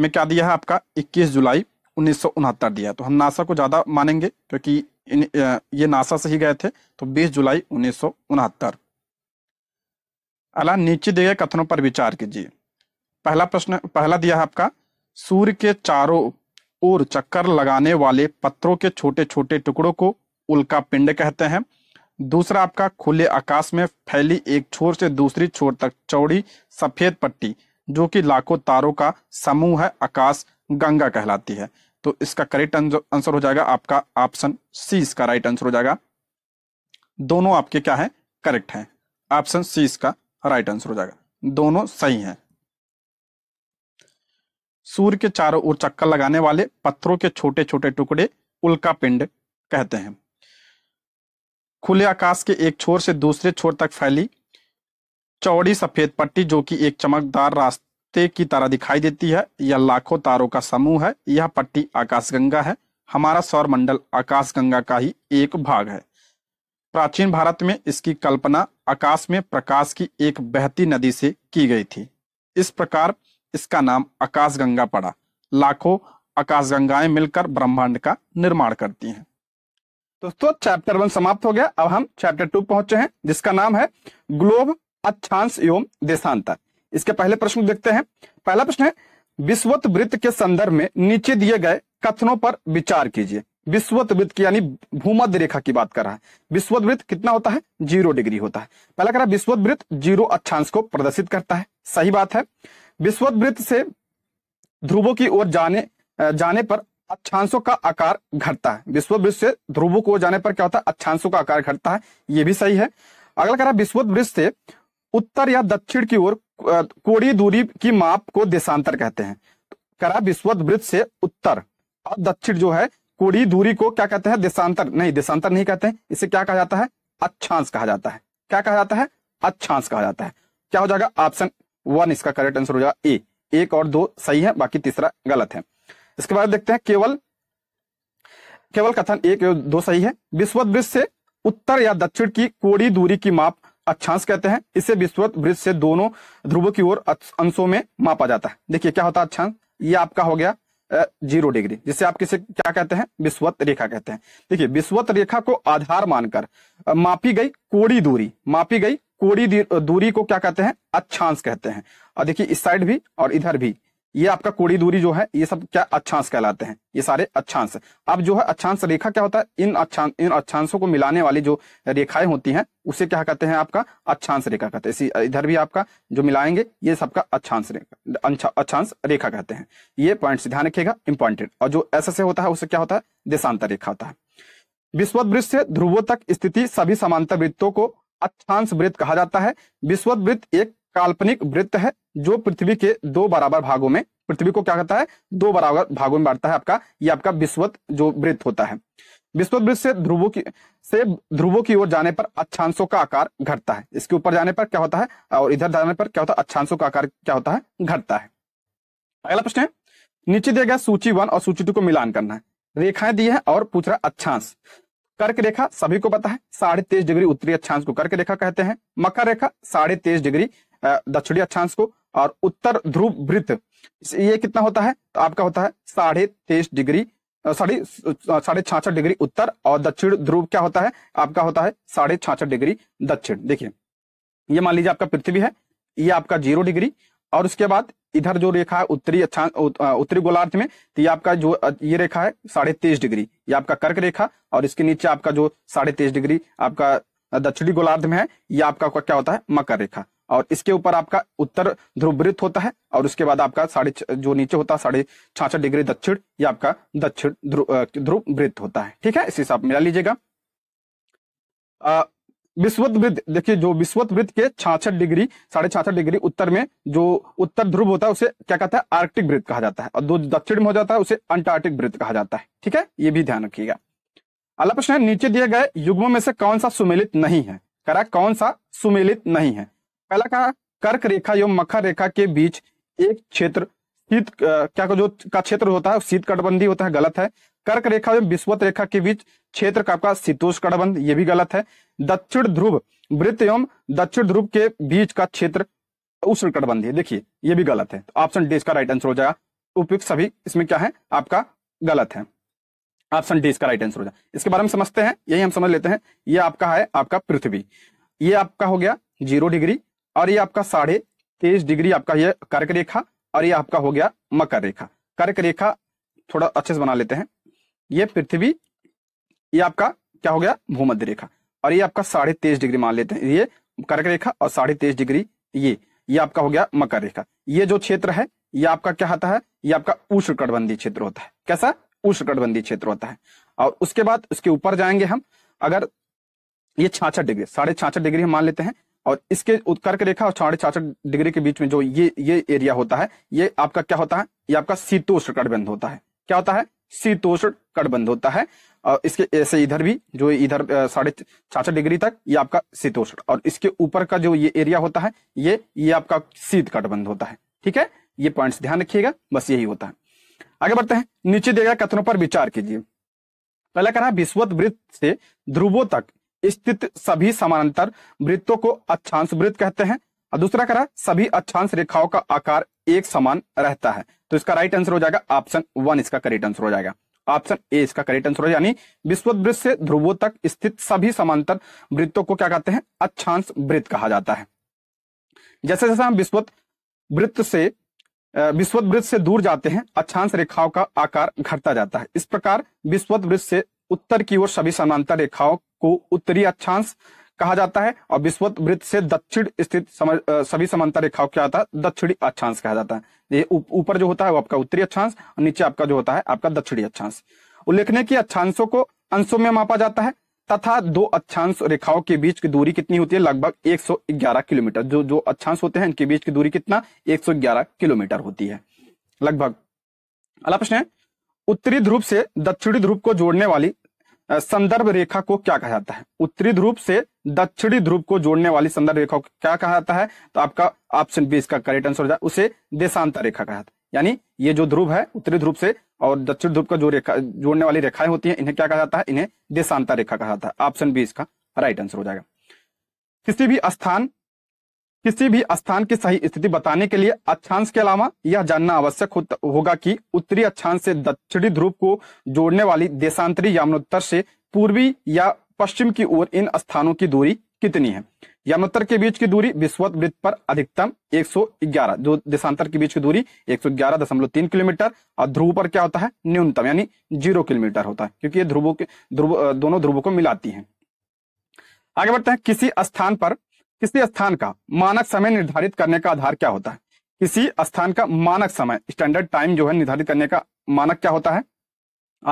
में क्या दिया है आपका इक्कीस जुलाई उन्नीस दिया है तो हम नासा को ज़्यादा मानेंगे क्योंकि इन, ये नासा से ही गए थे तो 20 जुलाई उन्नीस अला नीचे दिए गए कथनों पर विचार कीजिए पहला प्रश्न पहला दिया है आपका सूर्य के चारों ओर चक्कर लगाने वाले पत्थरों के छोटे छोटे टुकड़ों को उल्का पिंड कहते हैं दूसरा आपका खुले आकाश में फैली एक छोर से दूसरी छोर तक चौड़ी सफेद पट्टी जो कि लाखों तारों का समूह है आकाश गंगा कहलाती है तो इसका करेक्ट आंसर हो जाएगा आपका ऑप्शन सी इसका राइट आंसर हो जाएगा दोनों आपके क्या है करेक्ट है ऑप्शन सी इसका राइट आंसर हो जाएगा दोनों सही है सूर्य के चारों ओर चक्कर लगाने वाले पत्थरों के छोटे छोटे टुकड़े उल्का पिंड कहते हैं खुले आकाश के एक छोर से दूसरे छोर तक फैली चौड़ी सफेद पट्टी जो कि एक चमकदार रास्ते की तरह दिखाई देती है यह लाखों तारों का समूह है यह पट्टी आकाशगंगा है हमारा सौर आकाश आकाशगंगा का ही एक भाग है प्राचीन भारत में इसकी कल्पना आकाश में प्रकाश की एक बहती नदी से की गई थी इस प्रकार इसका नाम आकाशगंगा पड़ा लाखों आकाशगंगाएं मिलकर ब्रह्मांड का निर्माण करती हैं दोस्तों चैप्टर वन समाप्त हो गया अब हम चैप्टर टू पहुंचे हैं जिसका नाम है ग्लोब अच्छांश एवं देशांतर इसके पहले प्रश्न देखते हैं पहला प्रश्न है विश्वत वृत्त के संदर्भ में नीचे दिए गए कथनों पर विचार कीजिए विश्वत वृत्त की यानी भूमध्य रेखा की बात कर रहा है विश्वत वृत्त कितना होता है जीरो डिग्री होता है पहला कह रहा है विश्वत वृत्त जीरो अक्षांश को प्रदर्शित करता है सही बात है विश्वत वृत्त से ध्रुवों की ओर जाने जाने पर अक्षांशों का आकार घटता है वृक्ष से ध्रुवों को जाने पर क्या होता है अक्षांशों का आकार घटता है ये भी सही है अगला कह रहा है वृक्ष से उत्तर या दक्षिण की ओर कोड़ी दूरी की माप को देशांतर कहते हैं करा विश्व वृत्त से उत्तर और दक्षिण जो है कोड़ी दूरी को क्या कहते हैं देशांतर नहीं देशांतर नहीं कहते हैं इसे क्या कहा जाता है अच्छांश कहा जाता है क्या कहा जाता है अच्छांश कहा जाता है क्या हो जाएगा ऑप्शन वन इसका करेक्ट आंसर हो जाएगा ए एक और दो सही है बाकी तीसरा गलत है इसके बाद देखते हैं केवल केवल कथन एक दो सही है विश्वत वृक्ष से उत्तर या दक्षिण की कोड़ी दूरी की माप अक्षांश कहते हैं इसे विश्वत वृक्ष से दोनों ध्रुवों की ओर अंशों में मापा जाता है देखिए क्या होता है अक्षांश ये आपका हो गया जीरो डिग्री जिसे आप किसे क्या कहते हैं विश्वत रेखा कहते हैं देखिए विश्वत रेखा को आधार मानकर मापी गई कोड़ी दूरी मापी गई कोड़ी दूरी को क्या कहते हैं अक्षांश कहते हैं और देखिए इस साइड भी और इधर भी ये आपका कोड़ी दूरी जो है ये सब क्या अच्छांश कहलाते हैं ये सारे अच्छांश अब जो है अच्छांश रेखा क्या होता है इन अच्छा इन अच्छांशों को मिलाने वाली जो रेखाएं होती हैं उसे क्या कहते हैं आपका अच्छांश रेखा कहते हैं इधर भी आपका जो मिलाएंगे ये सबका अच्छांश रेखा अच्छांश रेखा कहते हैं ये पॉइंट ध्यान रखिएगा इंपॉर्टेंट और जो ऐसे से होता है उसे क्या होता है देशांतर रेखा होता है विश्वत वृत्त से ध्रुवो तक स्थिति सभी समांतर वृत्तों को अच्छांश वृत्त कहा जाता है वृत्त एक काल्पनिक वृत्त है जो पृथ्वी के दो बराबर भागों में पृथ्वी को क्या कहता है दो बराबर भागों में बांटता है आपका ये आपका विश्वत जो वृत्त होता है विश्वत वृत्त से ध्रुवों की से ध्रुवों की ओर जाने पर अक्षांशों का आकार घटता है इसके ऊपर जाने पर क्या होता है और इधर जाने पर क्या होता है अक्षांशों का आकार क्या होता है घटता है अगला प्रश्न है नीचे दिया गया सूची वन और सूची टू को मिलान करना है रेखाएं दी है और पूछ रहा अक्षांश कर्क रेखा सभी को पता है साढ़े तेईस डिग्री उत्तरी अक्षांश को कर्क रेखा कहते हैं मकर रेखा साढ़े तेईस डिग्री दक्षिणी अक्षांश को और उत्तर ध्रुव वृत्त ये कितना होता है तो आपका होता है साढ़े तेईस डिग्री साढ़े साढ़े छाछठ डिग्री उत्तर और दक्षिण ध्रुव क्या होता है आपका होता है साढ़े छाछठ डिग्री दक्षिण देखिए ये मान लीजिए आपका पृथ्वी है ये आपका जीरो डिग्री और उसके बाद इधर जो रेखा है उत्तरी अच्छा उत्तरी गोलार्ध में तो ये आपका जो ये रेखा है साढ़े तेईस डिग्री ये आपका कर्क रेखा और इसके नीचे आपका जो साढ़े तेईस डिग्री आपका दक्षिणी गोलार्ध में है ये आपका क्या होता है मकर रेखा और इसके ऊपर आपका उत्तर ध्रुवृत्त होता है और उसके बाद आपका साढ़े जो नीचे होता है साढ़े छाछ डिग्री दक्षिण या आपका दक्षिण ध्रुव वृत्त होता है ठीक है इस हिसाब मिला लीजिएगा विश्वत वृत्त देखिए जो विश्वत वृत्त के छाछठ डिग्री साढ़े छाछठ डिग्री उत्तर में जो उत्तर ध्रुव होता है उसे क्या कहता है आर्कटिक वृत्त कहा जाता है और जो दक्षिण में हो जाता है उसे अंटार्कटिक वृत्त कहा जाता है ठीक है ये भी ध्यान रखिएगा अगला प्रश्न है नीचे दिए गए युग्मों में से कौन सा सुमेलित नहीं है करा कौन सा सुमेलित नहीं है पहला कहा कर्क रेखा एवं मकर रेखा के बीच एक क्षेत्र शीत क्या जो का क्षेत्र होता है शीत कटबंधी होता है गलत है कर्क रेखा एवं विश्वत रेखा के बीच क्षेत्र का आपका शीतोष कटबंध ये भी गलत है दक्षिण ध्रुव वृत्त एवं दक्षिण ध्रुव के बीच का क्षेत्र उष्ण कटबंधी देखिए ये भी गलत है तो ऑप्शन डी इसका राइट आंसर हो जाएगा उपयुक्त सभी इसमें क्या है आपका गलत है ऑप्शन डी इसका राइट आंसर हो जाएगा इसके बारे में समझते हैं यही हम समझ लेते हैं ये आपका है आपका पृथ्वी ये आपका हो गया जीरो डिग्री और ये आपका साढ़े तेईस डिग्री आपका ये कर्क रेखा और ये आपका हो गया मकर रेखा कर्क रेखा थोड़ा अच्छे से बना लेते हैं ये पृथ्वी ये आपका क्या हो गया भूमध्य रेखा और ये आपका साढ़े तेईस डिग्री मान लेते हैं ये कर्क रेखा और साढ़े तेईस डिग्री ये ये आपका हो गया मकर रेखा ये जो क्षेत्र है ये आपका क्या होता है ये आपका उष्ण कटबंधी क्षेत्र होता है कैसा उष्ण कटबंधी क्षेत्र होता है और उसके बाद उसके ऊपर जाएंगे हम अगर ये छाछठ डिग्री साढ़े छाछठ डिग्री हम मान लेते हैं और इसके उत्कर्क रेखा और साढ़े छाछठ डिग्री के बीच में जो ये ये एरिया होता है ये आपका क्या होता है ये आपका शीतोष्ण कटबंध होता है क्या होता है शीतोष्ण कटबंध होता है और इसके ऐसे इधर भी जो इधर साढ़े छाछठ डिग्री तक ये आपका शीतोष्ण और इसके ऊपर का जो ये एरिया होता है ये ये आपका शीत कटबंध होता है ठीक है ये पॉइंट ध्यान रखिएगा बस यही होता है आगे बढ़ते हैं नीचे दिए गए कथनों पर विचार कीजिए पहला कह रहा है विश्वत वृत्त से ध्रुवो तक स्थित सभी समानांतर वृत्तों को अच्छांश वृत्त कहते हैं और दूसरा कह रहा है सभी अच्छांश रेखाओं का आकार एक समान रहता है तो इसका राइट आंसर हो जाएगा ऑप्शन वन इसका करेक्ट आंसर हो जाएगा ऑप्शन ए इसका करेक्ट आंसर हो यानी वृत्त से ध्रुवों तक स्थित सभी समांतर वृत्तों को क्या कहते हैं अच्छांश वृत्त कहा जाता है जैसे जैसे हम विश्वत वृत्त से विश्वत वृत्त से दूर जाते हैं अच्छांश रेखाओं का आकार घटता जाता है इस प्रकार विश्वत वृत्त से उत्तर की ओर सभी समांतर रेखाओं को उत्तरी अक्षांश कहा जाता है और विश्वत वृत्त से दक्षिण स्थित सभी समांतर रेखाओं क्या होता है दक्षिणी अक्षांश कहा जाता है ये ऊपर जो होता है वो आपका उत्तरी अक्षांश और नीचे आपका जो होता है आपका दक्षिणी अक्षांश उल्लेखनीय की अक्षांशों को अंशों में मापा जाता है तथा दो अक्षांश रेखाओं के बीच की दूरी कितनी होती है लगभग 111 किलोमीटर जो जो अक्षांश होते हैं इनके बीच की दूरी कितना 111 किलोमीटर होती है लगभग अगला प्रश्न है उत्तरी ध्रुव से दक्षिणी ध्रुव को जोड़ने वाली संदर्भ रेखा को क्या कहा जाता है उत्तरी ध्रुव से दक्षिणी ध्रुव को जोड़ने वाली संदर्भ रेखा को क्या कहा जाता है तो आपका ऑप्शन बी इसका करेक्ट आंसर हो जाए उसे देशांतर रेखा कहा जाता है यानी ये जो ध्रुव है उत्तरी ध्रुव से और दक्षिण ध्रुव का जो रेखा जोड़ने वाली रेखाएं होती है इन्हें क्या कहा जाता है इन्हें देशांतर रेखा कहा जाता है ऑप्शन बी इसका राइट आंसर हो जाएगा किसी भी स्थान किसी भी स्थान की सही स्थिति बताने के लिए अक्षांश के अलावा यह जानना आवश्यक होगा कि उत्तरी अक्षांश से दक्षिणी ध्रुव को जोड़ने वाली देशांतरी यामनोत्तर से पूर्वी या पश्चिम की ओर इन स्थानों की दूरी कितनी है यामनोत्तर के बीच की दूरी विश्वत वृत्त पर अधिकतम 111 जो देशांतर के बीच की दूरी 111.3 किलोमीटर और ध्रुव पर क्या होता है न्यूनतम यानी जीरो किलोमीटर होता है क्योंकि ये ध्रुवों के ध्रुव दोनों ध्रुवों को मिलाती है आगे बढ़ते हैं किसी स्थान पर किसी स्थान का मानक समय निर्धारित करने का आधार क्या होता है किसी स्थान का मानक समय स्टैंडर्ड टाइम जो है निर्धारित करने का मानक क्या होता है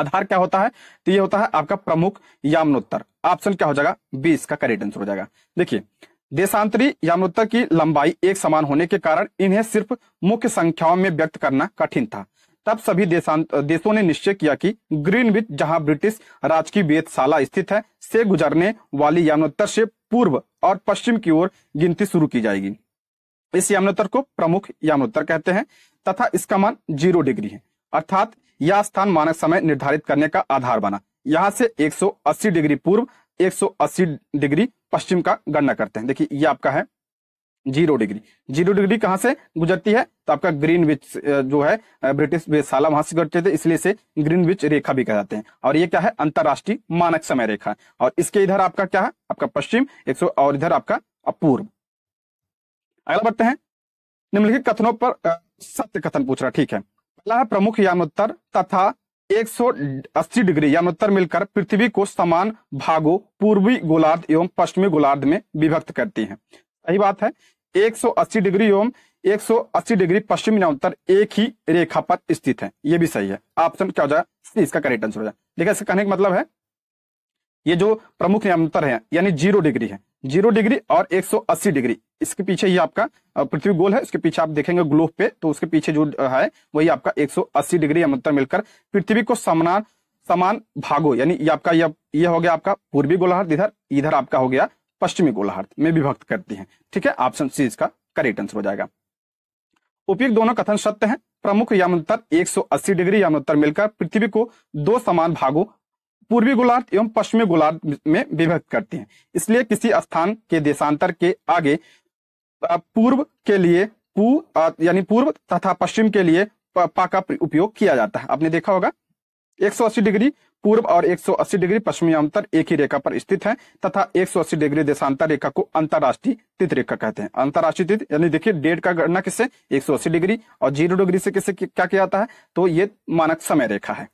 आधार क्या होता है तो ये होता है आपका प्रमुख यामनोत्तर ऑप्शन क्या हो जाएगा बी इसका करेक्ट आंसर हो जाएगा देखिए देशांतरी यामनोत्तर की लंबाई एक समान होने के कारण इन्हें सिर्फ मुख्य संख्याओं में व्यक्त करना कठिन था तब सभी देशों ने निश्चय किया कि ग्रीनविच जहां ब्रिटिश राजकीय वेदशाला स्थित है से गुजरने वाली यामनोत्तर से पूर्व और पश्चिम की ओर गिनती शुरू की जाएगी इस याम्नोत्तर को प्रमुख याम्नोत्तर कहते हैं तथा इसका मान जीरो डिग्री है अर्थात यह स्थान मानक समय निर्धारित करने का आधार बना यहाँ से 180 डिग्री पूर्व 180 डिग्री पश्चिम का गणना करते हैं देखिए यह आपका है जीरो डिग्री जीरो डिग्री कहाँ से गुजरती है तो आपका ग्रीन विच जो है ब्रिटिश वेशाला वहां से गुजरते थे इसलिए इसे ग्रीन विच रेखा भी कहते हैं और ये क्या है अंतर्राष्ट्रीय मानक समय रेखा और इसके इधर आपका क्या है आपका पश्चिम एक और इधर आपका अपूर्व अगला बढ़ते हैं निम्नलिखित कथनों पर सत्य कथन पूछ रहा ठीक है पहला है प्रमुख यामोत्तर तथा 180 डिग्री यामोत्तर मिलकर पृथ्वी को समान भागों पूर्वी गोलार्ध एवं पश्चिमी गोलार्ध में विभक्त करती है सही बात है 180 डिग्री ओम 180 डिग्री पश्चिम या उत्तर एक ही रेखा पर स्थित है यह भी सही है ऑप्शन क्या हो जाएगा इसका करेक्ट आंसर हो जाएगा देखिए इसका कहने का मतलब है ये जो प्रमुख नियमांतर है यानी जीरो डिग्री है जीरो डिग्री और 180 डिग्री इसके पीछे ही आपका पृथ्वी गोल है उसके पीछे आप देखेंगे ग्लोब पे तो उसके पीछे जो है वही आपका 180 डिग्री अंतर मिलकर पृथ्वी को समान समान भागो यानी ये आपका यह यह हो गया आपका पूर्वी गोलार्ध इधर इधर आपका हो गया पश्चिमी गोलार्ध में विभक्त करती हैं ठीक है ऑप्शन सी इसका करेक्ट आंसर हो जाएगा उपयुक्त दोनों कथन सत्य हैं प्रमुख यामोत्तर 180 डिग्री यमोत्तर मिलकर पृथ्वी को दो समान भागों पूर्वी गोलार्ध एवं पश्चिमी गोलार्ध में विभक्त करती हैं इसलिए किसी स्थान के देशांतर के आगे पूर्व के लिए पू यानी पूर्व तथा पश्चिम के लिए पा का उपयोग किया जाता है आपने देखा होगा 180 डिग्री पूर्व और 180 डिग्री पश्चिमी अंतर एक ही रेखा पर स्थित है तथा 180 डिग्री देशांतर रेखा को अंतरराष्ट्रीय तित रेखा कहते हैं अंतरराष्ट्रीय तित यानी देखिए डेट का गणना किससे 180 डिग्री और जीरो डिग्री से किससे क्या किया जाता है तो ये मानक समय रेखा है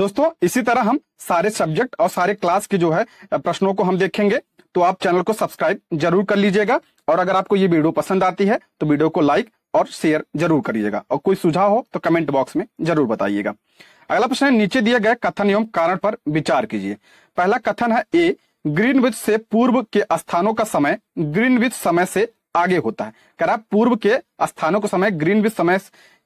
दोस्तों इसी तरह हम सारे सब्जेक्ट और सारे क्लास के जो है प्रश्नों को हम देखेंगे तो आप चैनल को सब्सक्राइब जरूर कर लीजिएगा और अगर आपको ये वीडियो पसंद आती है तो वीडियो को लाइक और शेयर जरूर करिएगा और कोई सुझाव हो तो कमेंट बॉक्स में जरूर बताइएगा अगला प्रश्न है नीचे दिए गए कथन एवं कारण पर विचार कीजिए पहला कथन है ए विद से पूर्व के स्थानों का समय विद समय से आगे होता है कह रहा पूर्व के स्थानों का समय विद समय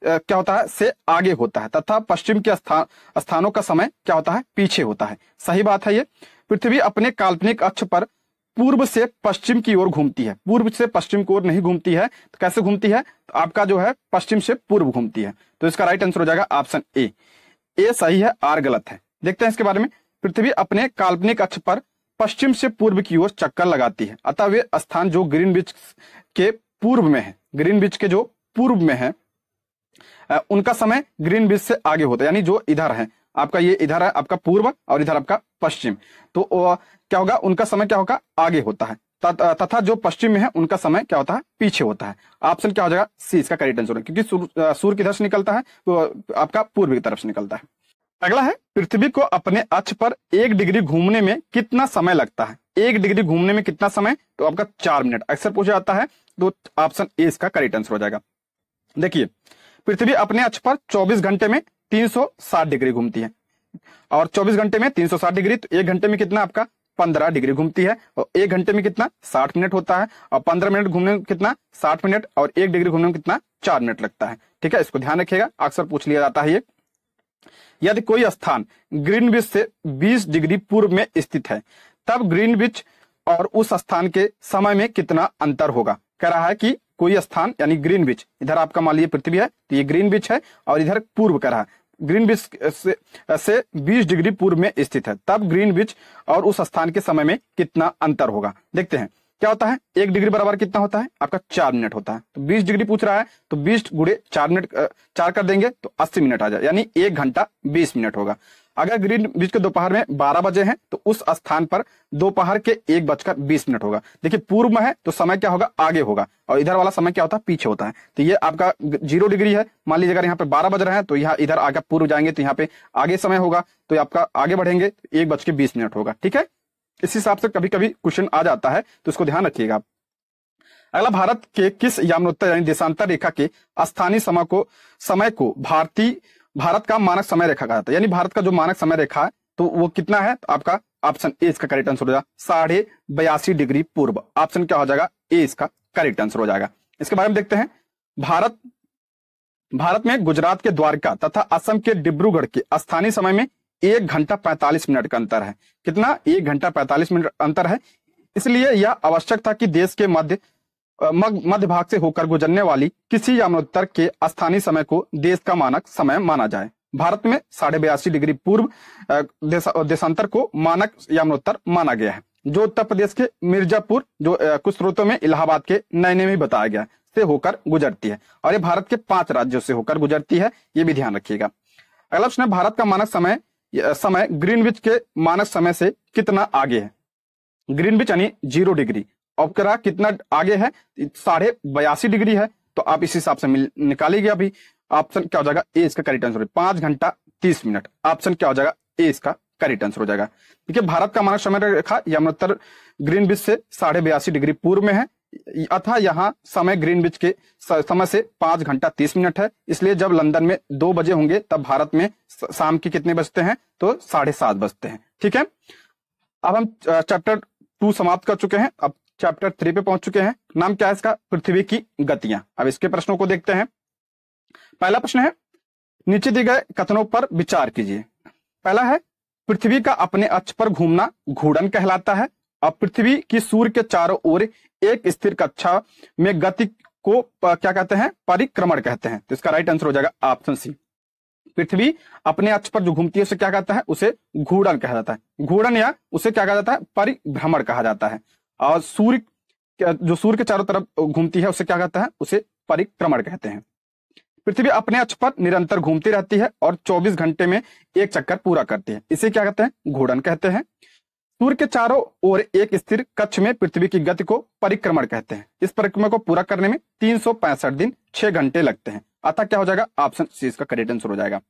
क्या होता है से आगे होता है तथा पश्चिम के स्थान स्थानों का समय क्या होता है पीछे होता है सही बात है ये पृथ्वी अपने काल्पनिक अक्ष पर पूर्व से पश्चिम की ओर घूमती है पूर्व से पश्चिम की ओर नहीं घूमती है तो कैसे घूमती है तो आपका जो है पश्चिम से पूर्व घूमती है तो इसका राइट आंसर हो जाएगा ऑप्शन ए ए सही है आर गलत है देखते हैं इसके बारे में पृथ्वी अपने काल्पनिक अक्ष पर पश्चिम से पूर्व की ओर चक्कर लगाती है अतः वे स्थान जो ग्रीन बीच के पूर्व में है ग्रीन बीच के जो पूर्व में है उनका समय ग्रीन बीच से आगे होता है यानी जो इधर है आपका ये इधर है आपका पूर्व और इधर आपका पश्चिम तो क्या होगा उनका समय क्या होगा आगे होता है तथा जो पश्चिम में है उनका समय क्या होता है पीछे होता है ऑप्शन क्या हो जाएगा सी इसका करेक्ट आंसर क्योंकि सूर्य की तरफ से निकलता है तो आपका पूर्व की तरफ से निकलता है अगला है पृथ्वी को अपने अक्ष पर एक डिग्री घूमने में कितना समय लगता है एक डिग्री घूमने में कितना समय तो आपका चार मिनट अक्सर पूछा जाता है तो ऑप्शन ए इसका करेक्ट आंसर हो जाएगा देखिए पृथ्वी अपने अक्ष पर 24 घंटे में 360 डिग्री घूमती है और 24 घंटे में 360 डिग्री तो एक घंटे में कितना आपका पंद्रह डिग्री घूमती है और एक घंटे में कितना साठ मिनट होता है और पंद्रह मिनट घूमने में कितना साठ मिनट और एक डिग्री घूमने में कितना चार मिनट लगता है ठीक है इसको ध्यान रखिएगा अक्सर पूछ लिया जाता है ये यदि कोई स्थान ग्रीन बीच से 20 डिग्री पूर्व में स्थित है तब ग्रीन बीच और उस स्थान के समय में कितना अंतर होगा कह रहा है कि कोई स्थान यानी ग्रीन बीच इधर आपका मान लीजिए पृथ्वी है तो ये ग्रीन बीच है और इधर पूर्व कह रहा है ग्रीन बीच से, से 20 डिग्री पूर्व में स्थित है तब ग्रीन बीच और उस स्थान के समय में कितना अंतर होगा देखते हैं क्या होता है एक डिग्री बराबर कितना होता है आपका चार मिनट होता है तो बीस डिग्री पूछ रहा है तो बीस गुड़े चार मिनट चार कर देंगे तो अस्सी मिनट आ जाए यानी एक घंटा बीस मिनट होगा अगर ग्रीन बीच के दोपहर में बारह बजे हैं तो उस स्थान पर दोपहर के एक बजकर बीस मिनट होगा देखिए पूर्व में है तो समय क्या होगा आगे होगा और इधर वाला समय क्या होता है पीछे होता है तो ये आपका जीरो डिग्री है मान लीजिए अगर यहाँ पे बारह बज रहे हैं तो यहाँ इधर आगे पूर्व जाएंगे तो यहाँ पे आगे समय होगा तो आपका आगे बढ़ेंगे एक बज के बीस मिनट होगा ठीक है इस हिसाब से कभी कभी क्वेश्चन आ जाता है तो उसको ध्यान रखिएगा अगला भारत के किस यामोत्तर यानी देशांतर रेखा के स्थानीय समय को समय को भारतीय भारत का मानक समय रेखा कहा जाता है यानी भारत का जो मानक समय रेखा है तो वो कितना है तो आपका ऑप्शन ए इसका करेक्ट आंसर हो जाएगा साढ़े बयासी डिग्री पूर्व ऑप्शन क्या हो जाएगा ए इसका करेक्ट आंसर हो जाएगा इसके बारे में देखते हैं भारत भारत में गुजरात के द्वारका तथा असम के डिब्रूगढ़ के स्थानीय समय में एक घंटा पैंतालीस मिनट का अंतर है कितना एक घंटा पैंतालीस मिनट अंतर है इसलिए यह आवश्यक था कि देश के मध्य मध्य भाग से होकर गुजरने वाली किसी यमुनोत्तर के स्थानीय समय को देश का मानक समय माना जाए भारत में साढ़े बयासी डिग्री पूर्व देशांतर को मानक यमुनोत्तर माना गया है जो उत्तर प्रदेश के मिर्जापुर जो कुछ स्रोतों में इलाहाबाद के नैने में बताया गया से होकर गुजरती है और ये भारत के पांच राज्यों से होकर गुजरती है ये भी ध्यान रखिएगा अगला प्रश्न भारत का मानक समय समय ग्रीनविच के मानक समय से कितना आगे है ग्रीनविच यानी जीरो डिग्री अपकरा कितना आगे है साढ़े बयासी डिग्री है तो आप इस हिसाब से निकालेंगे अभी ऑप्शन क्या हो जाएगा ए इसका करेक्ट आंसर पांच घंटा तीस मिनट ऑप्शन क्या हो जाएगा ए इसका करेक्ट आंसर हो जाएगा ठीक है भारत का मानक समय रेखा यमुनोत्तर ग्रीन बीच से साढ़े बयासी डिग्री पूर्व में है अथा यहाँ समय ग्रीन बीच के समय से पांच घंटा तीस मिनट है इसलिए जब लंदन में दो बजे होंगे तब भारत में शाम के कितने बजते हैं तो साढ़े सात बजते हैं ठीक है अब हम चैप्टर टू समाप्त कर चुके हैं अब चैप्टर थ्री पे पहुंच चुके हैं नाम क्या है इसका पृथ्वी की गतियां अब इसके प्रश्नों को देखते हैं पहला प्रश्न है नीचे दिए गए कथनों पर विचार कीजिए पहला है पृथ्वी का अपने अक्ष पर घूमना घूर्णन कहलाता है अब पृथ्वी की सूर्य के चारों ओर एक स्थिर कक्षा में गति को क्या कहते हैं परिक्रमण कहते हैं तो इसका राइट आंसर हो जाएगा ऑप्शन सी पृथ्वी अपने अक्ष पर जो घूमती है उसे क्या कहता है उसे घूर्णन कहा जाता है घूर्णन या उसे क्या कहा जाता है परिभ्रमण कहा जाता है सूर्य जो सूर्य के चारों तरफ घूमती है उसे क्या कहता है उसे परिक्रमण कहते हैं पृथ्वी अपने अक्ष पर निरंतर घूमती रहती है और 24 घंटे में एक चक्कर पूरा करती है इसे क्या कहते हैं घूर्णन कहते हैं सूर्य के चारों ओर एक स्थिर कक्ष में पृथ्वी की गति को परिक्रमण कहते हैं इस परिक्रमा को पूरा करने में तीन दिन छह घंटे लगते हैं अतः क्या हो जाएगा ऑप्शन सी इसका करेक्ट आंसर हो जाएगा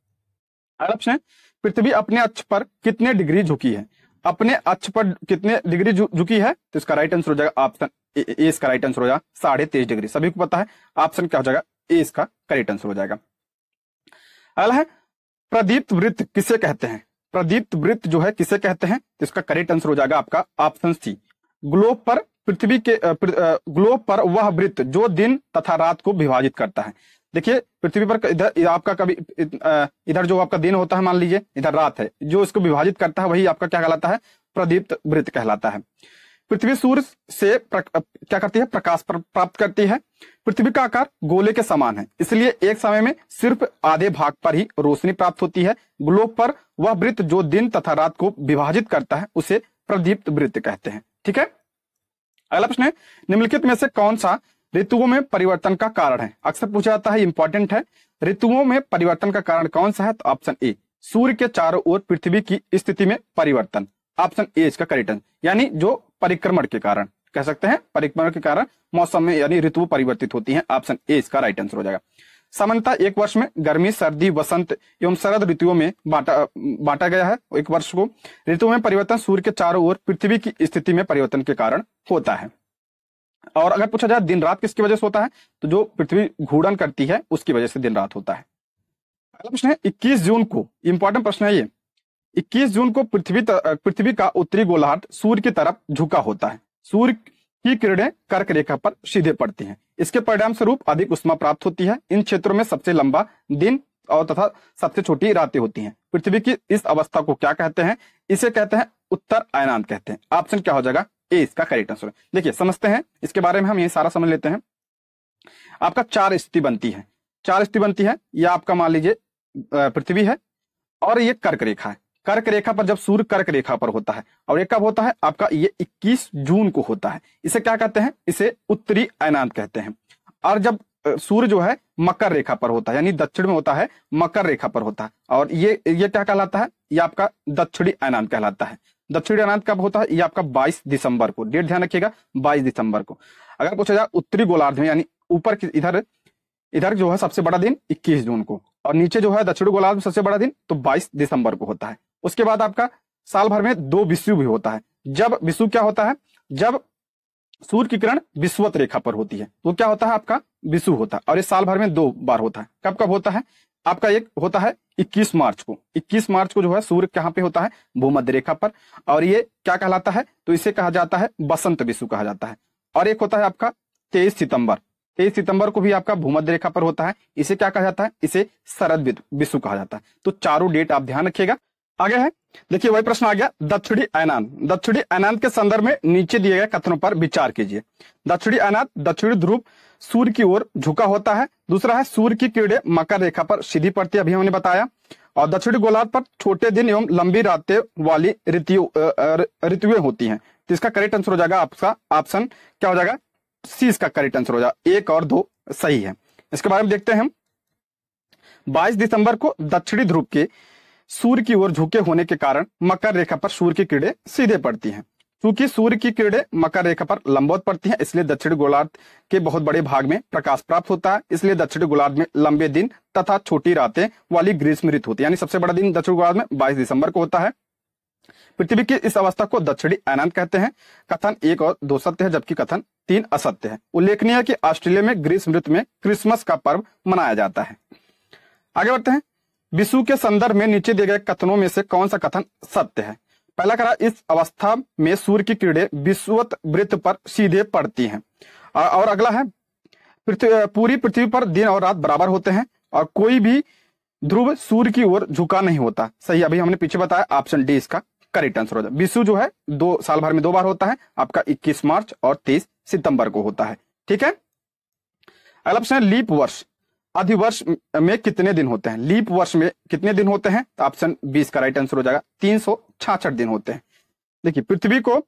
अगला प्रश्न है पृथ्वी अपने अक्ष पर कितने डिग्री झुकी है अपने अक्ष पर कितने डिग्री झुकी है तो इसका राइट आंसर हो जाएगा ऑप्शन ए इसका राइट आंसर हो जाएगा साढ़े तेईस डिग्री सभी को पता है ऑप्शन क्या हो जाएगा ए इसका करेक्ट आंसर हो जाएगा अगला है प्रदीप्त वृत्त किसे कहते हैं प्रदीप्त वृत्त जो है किसे कहते हैं तो इसका करेक्ट आंसर हो जाएगा आपका ऑप्शन सी ग्लोब पर पृथ्वी के ग्लोब पर वह वृत्त जो दिन तथा रात को विभाजित करता है देखिए पृथ्वी पर इधर आपका कभी इधर जो आपका दिन होता है मान लीजिए इधर रात है जो इसको विभाजित करता है वही आपका क्या कहलाता है प्रदीप्त वृत्त कहलाता है पृथ्वी सूर्य से क्या करती है प्रकाश प्राप्त करती है पृथ्वी का आकार गोले के समान है इसलिए एक समय में सिर्फ आधे भाग पर ही रोशनी प्राप्त होती है ग्लोब पर वह वृत्त जो दिन तथा रात को विभाजित करता है उसे प्रदीप्त वृत्त कहते हैं ठीक है अगला प्रश्न है निम्नलिखित में से कौन सा ऋतुओं में परिवर्तन का कारण है अक्सर पूछा जाता है इंपॉर्टेंट है ऋतुओं में परिवर्तन का कारण कौन सा है तो ऑप्शन ए सूर्य के चारों ओर पृथ्वी की स्थिति में परिवर्तन ऑप्शन ए इसका करिटन यानी जो परिक्रमण के कारण कह सकते हैं परिक्रमण के कारण मौसम में यानी ऋतु परिवर्तित होती है ऑप्शन ए इसका राइट आंसर हो जाएगा सामान्यतः एक वर्ष में गर्मी सर्दी वसंत एवं शरद ऋतुओं में बांटा बांटा गया है एक वर्ष को ऋतु में परिवर्तन सूर्य के चारों ओर पृथ्वी की स्थिति में परिवर्तन के कारण होता है और अगर पूछा जाए दिन रात किसकी वजह से होता है तो जो पृथ्वी घूर्णन करती है उसकी वजह से दिन रात होता है पहला प्रश्न है इक्कीस जून को इंपॉर्टेंट प्रश्न है ये इक्कीस जून को पृथ्वी पृथ्वी का उत्तरी गोलार्ध सूर्य की तरफ झुका होता है सूर्य की किरणें कर्क रेखा पर सीधे पड़ती हैं इसके परिणाम स्वरूप अधिक उष्मा प्राप्त होती है इन क्षेत्रों में सबसे लंबा दिन और तथा सबसे छोटी रातें होती हैं पृथ्वी की इस अवस्था को क्या कहते हैं इसे कहते हैं उत्तर आयनांत कहते हैं ऑप्शन क्या हो जाएगा ए इसका करेक्ट आंसर है देखिए समझते हैं इसके बारे में हम ये सारा समझ लेते हैं आपका चार स्थिति बनती है चार स्थिति बनती है यह आपका मान लीजिए पृथ्वी है और ये कर्क रेखा है कर्क रेखा पर जब सूर्य कर्क रेखा पर होता है और ये कब होता है आपका ये 21 जून को होता है इसे क्या कहते हैं इसे उत्तरी अयनांत कहते हैं और जब सूर्य जो है मकर रेखा पर होता है यानी दक्षिण में होता है मकर रेखा पर होता है और ये ये क्या कहलाता है ये आपका दक्षिणी अयनांत कहलाता है दक्षिणी अनंत कब होता है ये आपका 22 दिसंबर को डेट ध्यान रखिएगा 22 दिसंबर को अगर पूछा जाए उत्तरी गोलार्ध में यानी ऊपर इधर इधर जो है सबसे बड़ा दिन 21 जून को और नीचे जो है दक्षिणी गोलार्ध में सबसे बड़ा दिन तो 22 दिसंबर को होता है उसके बाद आपका साल भर में दो विश्व भी होता है जब विश्व क्या होता है जब सूर्य की किरण विश्वत रेखा पर होती है तो क्या होता है आपका विश्व होता है और ये साल भर में दो बार होता है कब कब होता है आपका एक होता है 21 मार्च को 21 मार्च को जो है सूर्य कहाँ पे होता है भूमध्य रेखा पर और ये क्या कहलाता है तो इसे कहा जाता है बसंत विशु कहा जाता है और एक होता है आपका तेईस सितंबर तेईस सितंबर को भी आपका भूमध्य रेखा पर होता है इसे क्या कहा जाता है इसे शरद विशु कहा जाता है तो चारों डेट आप ध्यान रखिएगा आगे है देखिए वही प्रश्न आ गया दक्षिणी अनान दक्षिणी अनान के संदर्भ में नीचे दिए गए कथनों पर विचार कीजिए दक्षिणी अनान दक्षिणी ध्रुव सूर्य की ओर झुका होता है दूसरा है सूर्य की किरणें मकर रेखा पर सीधी पड़ती अभी हमने बताया और दक्षिणी गोलार्ध पर छोटे दिन एवं लंबी रातें वाली ऋतु होती हैं तो इसका करेक्ट आंसर हो जाएगा आपका ऑप्शन क्या हो जाएगा सी इसका करेक्ट आंसर हो जाएगा एक और दो सही है इसके बारे में देखते हैं हम बाईस दिसंबर को दक्षिणी ध्रुव के सूर्य की ओर झुके होने के कारण मकर रेखा पर सूर्य की किरणें सीधे पड़ती हैं क्योंकि सूर्य की किरणें मकर रेखा पर लंबवत पड़ती हैं इसलिए दक्षिण गोलार्ध के बहुत बड़े भाग में प्रकाश प्राप्त होता है इसलिए दक्षिण गोलार्ध में लंबे दिन तथा छोटी रातें वाली ग्रीष्म ऋतु होती है यानी सबसे बड़ा दिन दक्षिण गोलार्ध में बाईस दिसंबर को होता है पृथ्वी की इस अवस्था को दक्षिणी अनंत कहते हैं कथन एक और दो सत्य है जबकि कथन तीन असत्य है उल्लेखनीय है कि ऑस्ट्रेलिया में ग्रीष्म ऋतु में क्रिसमस का पर्व मनाया जाता है आगे बढ़ते हैं विश्व के संदर्भ में नीचे दिए गए कथनों में से कौन सा कथन सत्य है पहला रहा इस अवस्था में सूर्य की किरणें विश्वत वृत्त पर सीधे पड़ती हैं और अगला है पूरी पृथ्वी पर दिन और रात बराबर होते हैं और कोई भी ध्रुव सूर्य की ओर झुका नहीं होता सही अभी हमने पीछे बताया ऑप्शन डी इसका करेक्ट आंसर हो जाए विश्व जो है दो साल भर में दो बार होता है आपका इक्कीस मार्च और तेईस सितंबर को होता है ठीक है अगला ऑप्शन है लीप वर्ष अधिवर्ष में कितने दिन होते हैं लीप वर्ष में कितने दिन होते हैं तो ऑप्शन बीस का राइट आंसर हो जाएगा तीन सौ छाछठ दिन होते हैं देखिए पृथ्वी को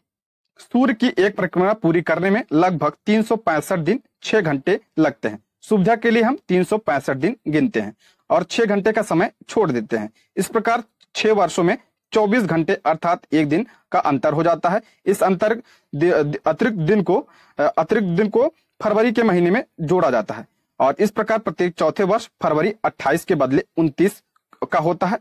सूर्य की एक प्रक्रमा पूरी करने में लगभग तीन सौ पैंसठ दिन छह घंटे लगते हैं सुविधा के लिए हम तीन सौ पैंसठ दिन गिनते हैं और छह घंटे का समय छोड़ देते हैं इस प्रकार छह वर्षों में 24 घंटे अर्थात एक दिन का अंतर हो जाता है इस अंतर अतिरिक्त दिन को अतिरिक्त दिन को फरवरी के महीने में जोड़ा जाता है और इस प्रकार प्रत्येक चौथे वर्ष फरवरी 28 के बदले 29 का होता है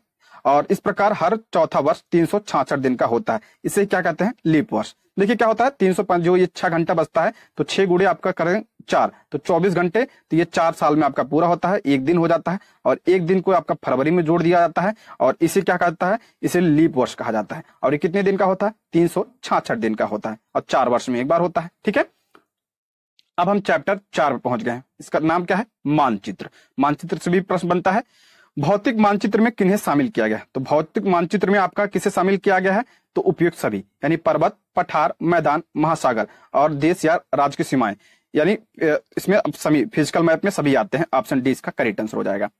और इस प्रकार हर चौथा वर्ष तीन दिन का होता है इसे क्या कहते हैं लीप वर्ष देखिए क्या होता है तीन सौ जो ये छह घंटा बचता है तो छह गुड़े आपका करें चार तो चौबीस घंटे तो ये चार साल में आपका पूरा होता है एक दिन हो जाता है और एक दिन को आपका फरवरी में जोड़ दिया जाता है और इसे क्या कहता है इसे लीप वर्ष कहा जाता है और ये कितने दिन का होता है तीन दिन का होता है और चार वर्ष में एक बार होता है ठीक है अब हम चैप्टर चार पर पहुंच गए हैं इसका नाम क्या है मानचित्र मानचित्र से भी प्रश्न बनता है भौतिक मानचित्र में किन्हें शामिल किया गया तो भौतिक मानचित्र में आपका किसे शामिल किया गया है तो उपयुक्त सभी यानी पर्वत पठार मैदान महासागर और देश या राज्य की सीमाएं यानी इसमें सभी फिजिकल मैप में सभी आते हैं ऑप्शन डी इसका करेक्ट आंसर हो जाएगा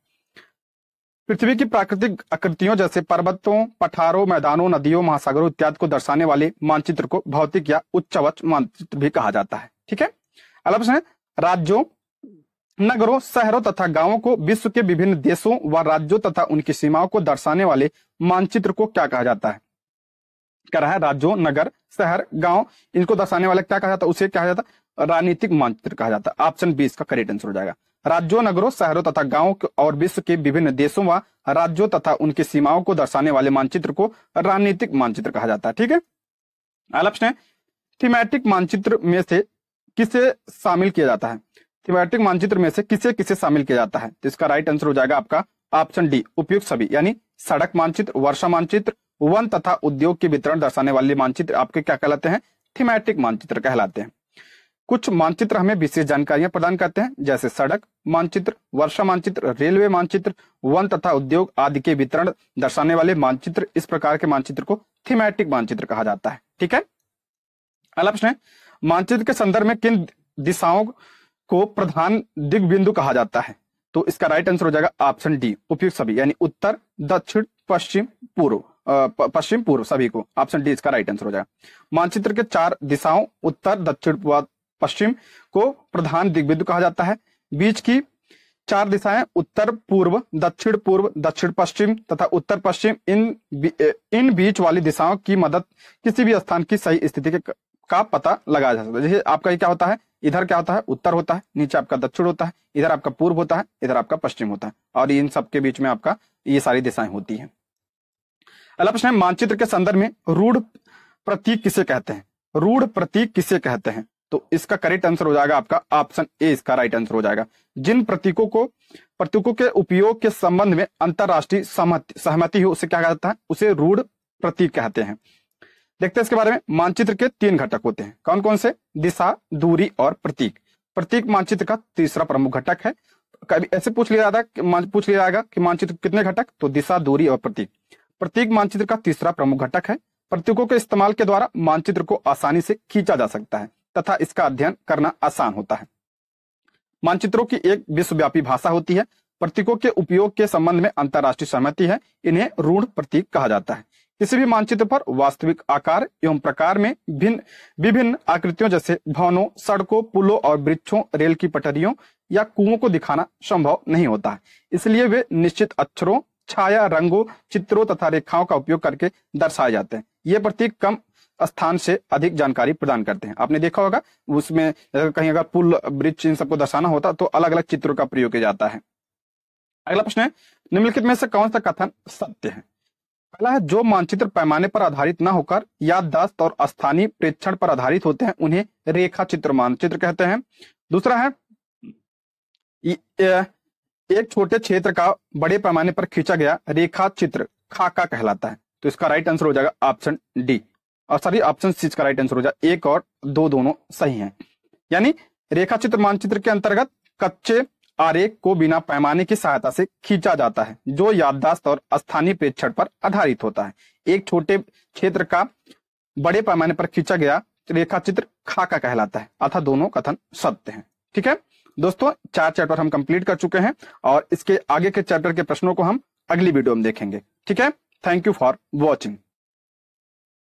पृथ्वी की प्राकृतिक आकृतियों जैसे पर्वतों पठारों मैदानों नदियों महासागरों इत्यादि को दर्शाने वाले मानचित्र को भौतिक या उच्चवच मानचित्र भी कहा जाता है ठीक है प्रश्न है राज्यों नगरों शहरों तथा गांवों को विश्व के विभिन्न देशों व राज्यों तथा उनकी सीमाओं को दर्शाने वाले मानचित्र को क्या कहा जाता है कह रहा है राज्यों नगर शहर गांव इनको दर्शाने वाले क्या कहा जाता है उसे क्या कहा जाता है राजनीतिक मानचित्र कहा जाता है ऑप्शन बी इसका करेक्ट आंसर हो जाएगा राज्यों नगरों शहरों तथा गांवों और विश्व के विभिन्न देशों व राज्यों तथा उनकी सीमाओं को दर्शाने वाले मानचित्र को राजनीतिक मानचित्र कहा जाता है ठीक है प्रश्न है थीमेटिक मानचित्र में से किसे शामिल किया जाता है थीमेटिक मानचित्र में से किसे किसे शामिल किया जाता है तो इसका राइट आंसर हो जाएगा आपका ऑप्शन डी उपयुक्त सभी यानी सड़क मानचित्र वर्षा मानचित्र वन तथा उद्योग के वितरण दर्शाने वाले मानचित्र आपके क्या कहलाते हैं थीमेटिक मानचित्र कहलाते हैं कुछ मानचित्र हमें विशेष जानकारियां प्रदान करते हैं जैसे सड़क मानचित्र वर्षा मानचित्र रेलवे मानचित्र वन तथा उद्योग आदि के वितरण दर्शाने वाले मानचित्र इस प्रकार के मानचित्र को थीमेटिक मानचित्र कहा जाता है ठीक है अगला प्रश्न मानचित्र के संदर्भ में किन दिशाओं को प्रधान दिग्बिंदु कहा जाता है तो इसका राइट आंसर हो जाएगा ऑप्शन डी उपयुक्त सभी यानी उत्तर दक्षिण पश्चिम पूर्व पश्चिम पूर्व सभी को ऑप्शन डी इसका राइट आंसर हो जाएगा मानचित्र के चार दिशाओं उत्तर दक्षिण पश्चिम को प्रधान दिग्बिंदु कहा जाता है बीच की चार दिशाएं उत्तर पूर्व दक्षिण पूर्व दक्षिण पश्चिम तथा उत्तर पश्चिम इन इन बीच वाली दिशाओं की मदद किसी भी स्थान की सही स्थिति के का पता लगाया जा सकता है जैसे आपका क्या होता है इधर क्या होता है उत्तर होता है नीचे आपका दक्षिण होता है इधर आपका पूर्व होता है इधर आपका पश्चिम होता है और इन सबके बीच में आपका ये सारी दिशाएं होती है अगला प्रश्न है मानचित्र के संदर्भ में रूढ़ प्रतीक किसे कहते हैं रूढ़ प्रतीक किसे कहते हैं तो इसका करेक्ट आंसर हो जाएगा आपका ऑप्शन ए इसका राइट आंसर हो जाएगा जिन प्रतीकों को प्रतीकों के उपयोग के संबंध में अंतरराष्ट्रीय सहमति सहमति हो उसे क्या कहता है उसे रूढ़ प्रतीक कहते हैं देखते हैं इसके बारे में मानचित्र के तीन घटक होते हैं कौन कौन से दिशा दूरी और प्रतीक प्रतीक मानचित्र का तीसरा प्रमुख घटक है कभी ऐसे पूछ लिया जाता है पूछ लिया जाएगा कि मानचित्र कितने घटक तो दिशा दूरी और प्रतीक प्रतीक मानचित्र का तीसरा प्रमुख घटक है प्रतीकों के इस्तेमाल के द्वारा मानचित्र को आसानी से खींचा जा सकता है तथा इसका अध्ययन करना आसान होता है मानचित्रों की एक विश्वव्यापी भाषा होती है प्रतीकों के उपयोग के संबंध में अंतर्राष्ट्रीय सहमति है इन्हें रूढ़ प्रतीक कहा जाता है किसी भी मानचित्र पर वास्तविक आकार एवं प्रकार में भिन्न विभिन्न आकृतियों जैसे भवनों सड़कों पुलों और वृक्षों रेल की पटरियों या कुओं को दिखाना संभव नहीं होता है इसलिए वे निश्चित अक्षरों छाया रंगों चित्रों तथा रेखाओं का उपयोग करके दर्शाए जाते हैं ये प्रतीक कम स्थान से अधिक जानकारी प्रदान करते हैं आपने देखा होगा उसमें कहीं अगर पुल ब्रिज इन सबको दर्शाना होता तो अलग अलग चित्रों का प्रयोग किया जाता है अगला प्रश्न है निम्नलिखित में से कौन सा कथन सत्य है पहला है जो मानचित्र पैमाने पर आधारित न होकर याददाश्त और स्थानीय प्रेक्षण पर आधारित होते हैं उन्हें रेखा चित्र मानचित्र कहते हैं दूसरा है एक छोटे क्षेत्र का बड़े पैमाने पर खींचा गया रेखा चित्र खाका कहलाता है तो इसका राइट आंसर हो जाएगा ऑप्शन डी और सॉरी ऑप्शन सी का राइट आंसर हो जाएगा एक और दो दोनों सही हैं यानी रेखा चित्र मानचित्र के अंतर्गत कच्चे आरेख को बिना पैमाने की सहायता से खींचा जाता है जो याददाश्त और स्थानीय प्रेक्षण पर आधारित होता है एक छोटे क्षेत्र का बड़े पैमाने पर खींचा गया रेखा चित्र खाका कहलाता है अर्थात दोनों कथन सत्य हैं ठीक है दोस्तों चार चैप्टर हम कंप्लीट कर चुके हैं और इसके आगे के चैप्टर के प्रश्नों को हम अगली वीडियो में देखेंगे ठीक है थैंक यू फॉर वॉचिंग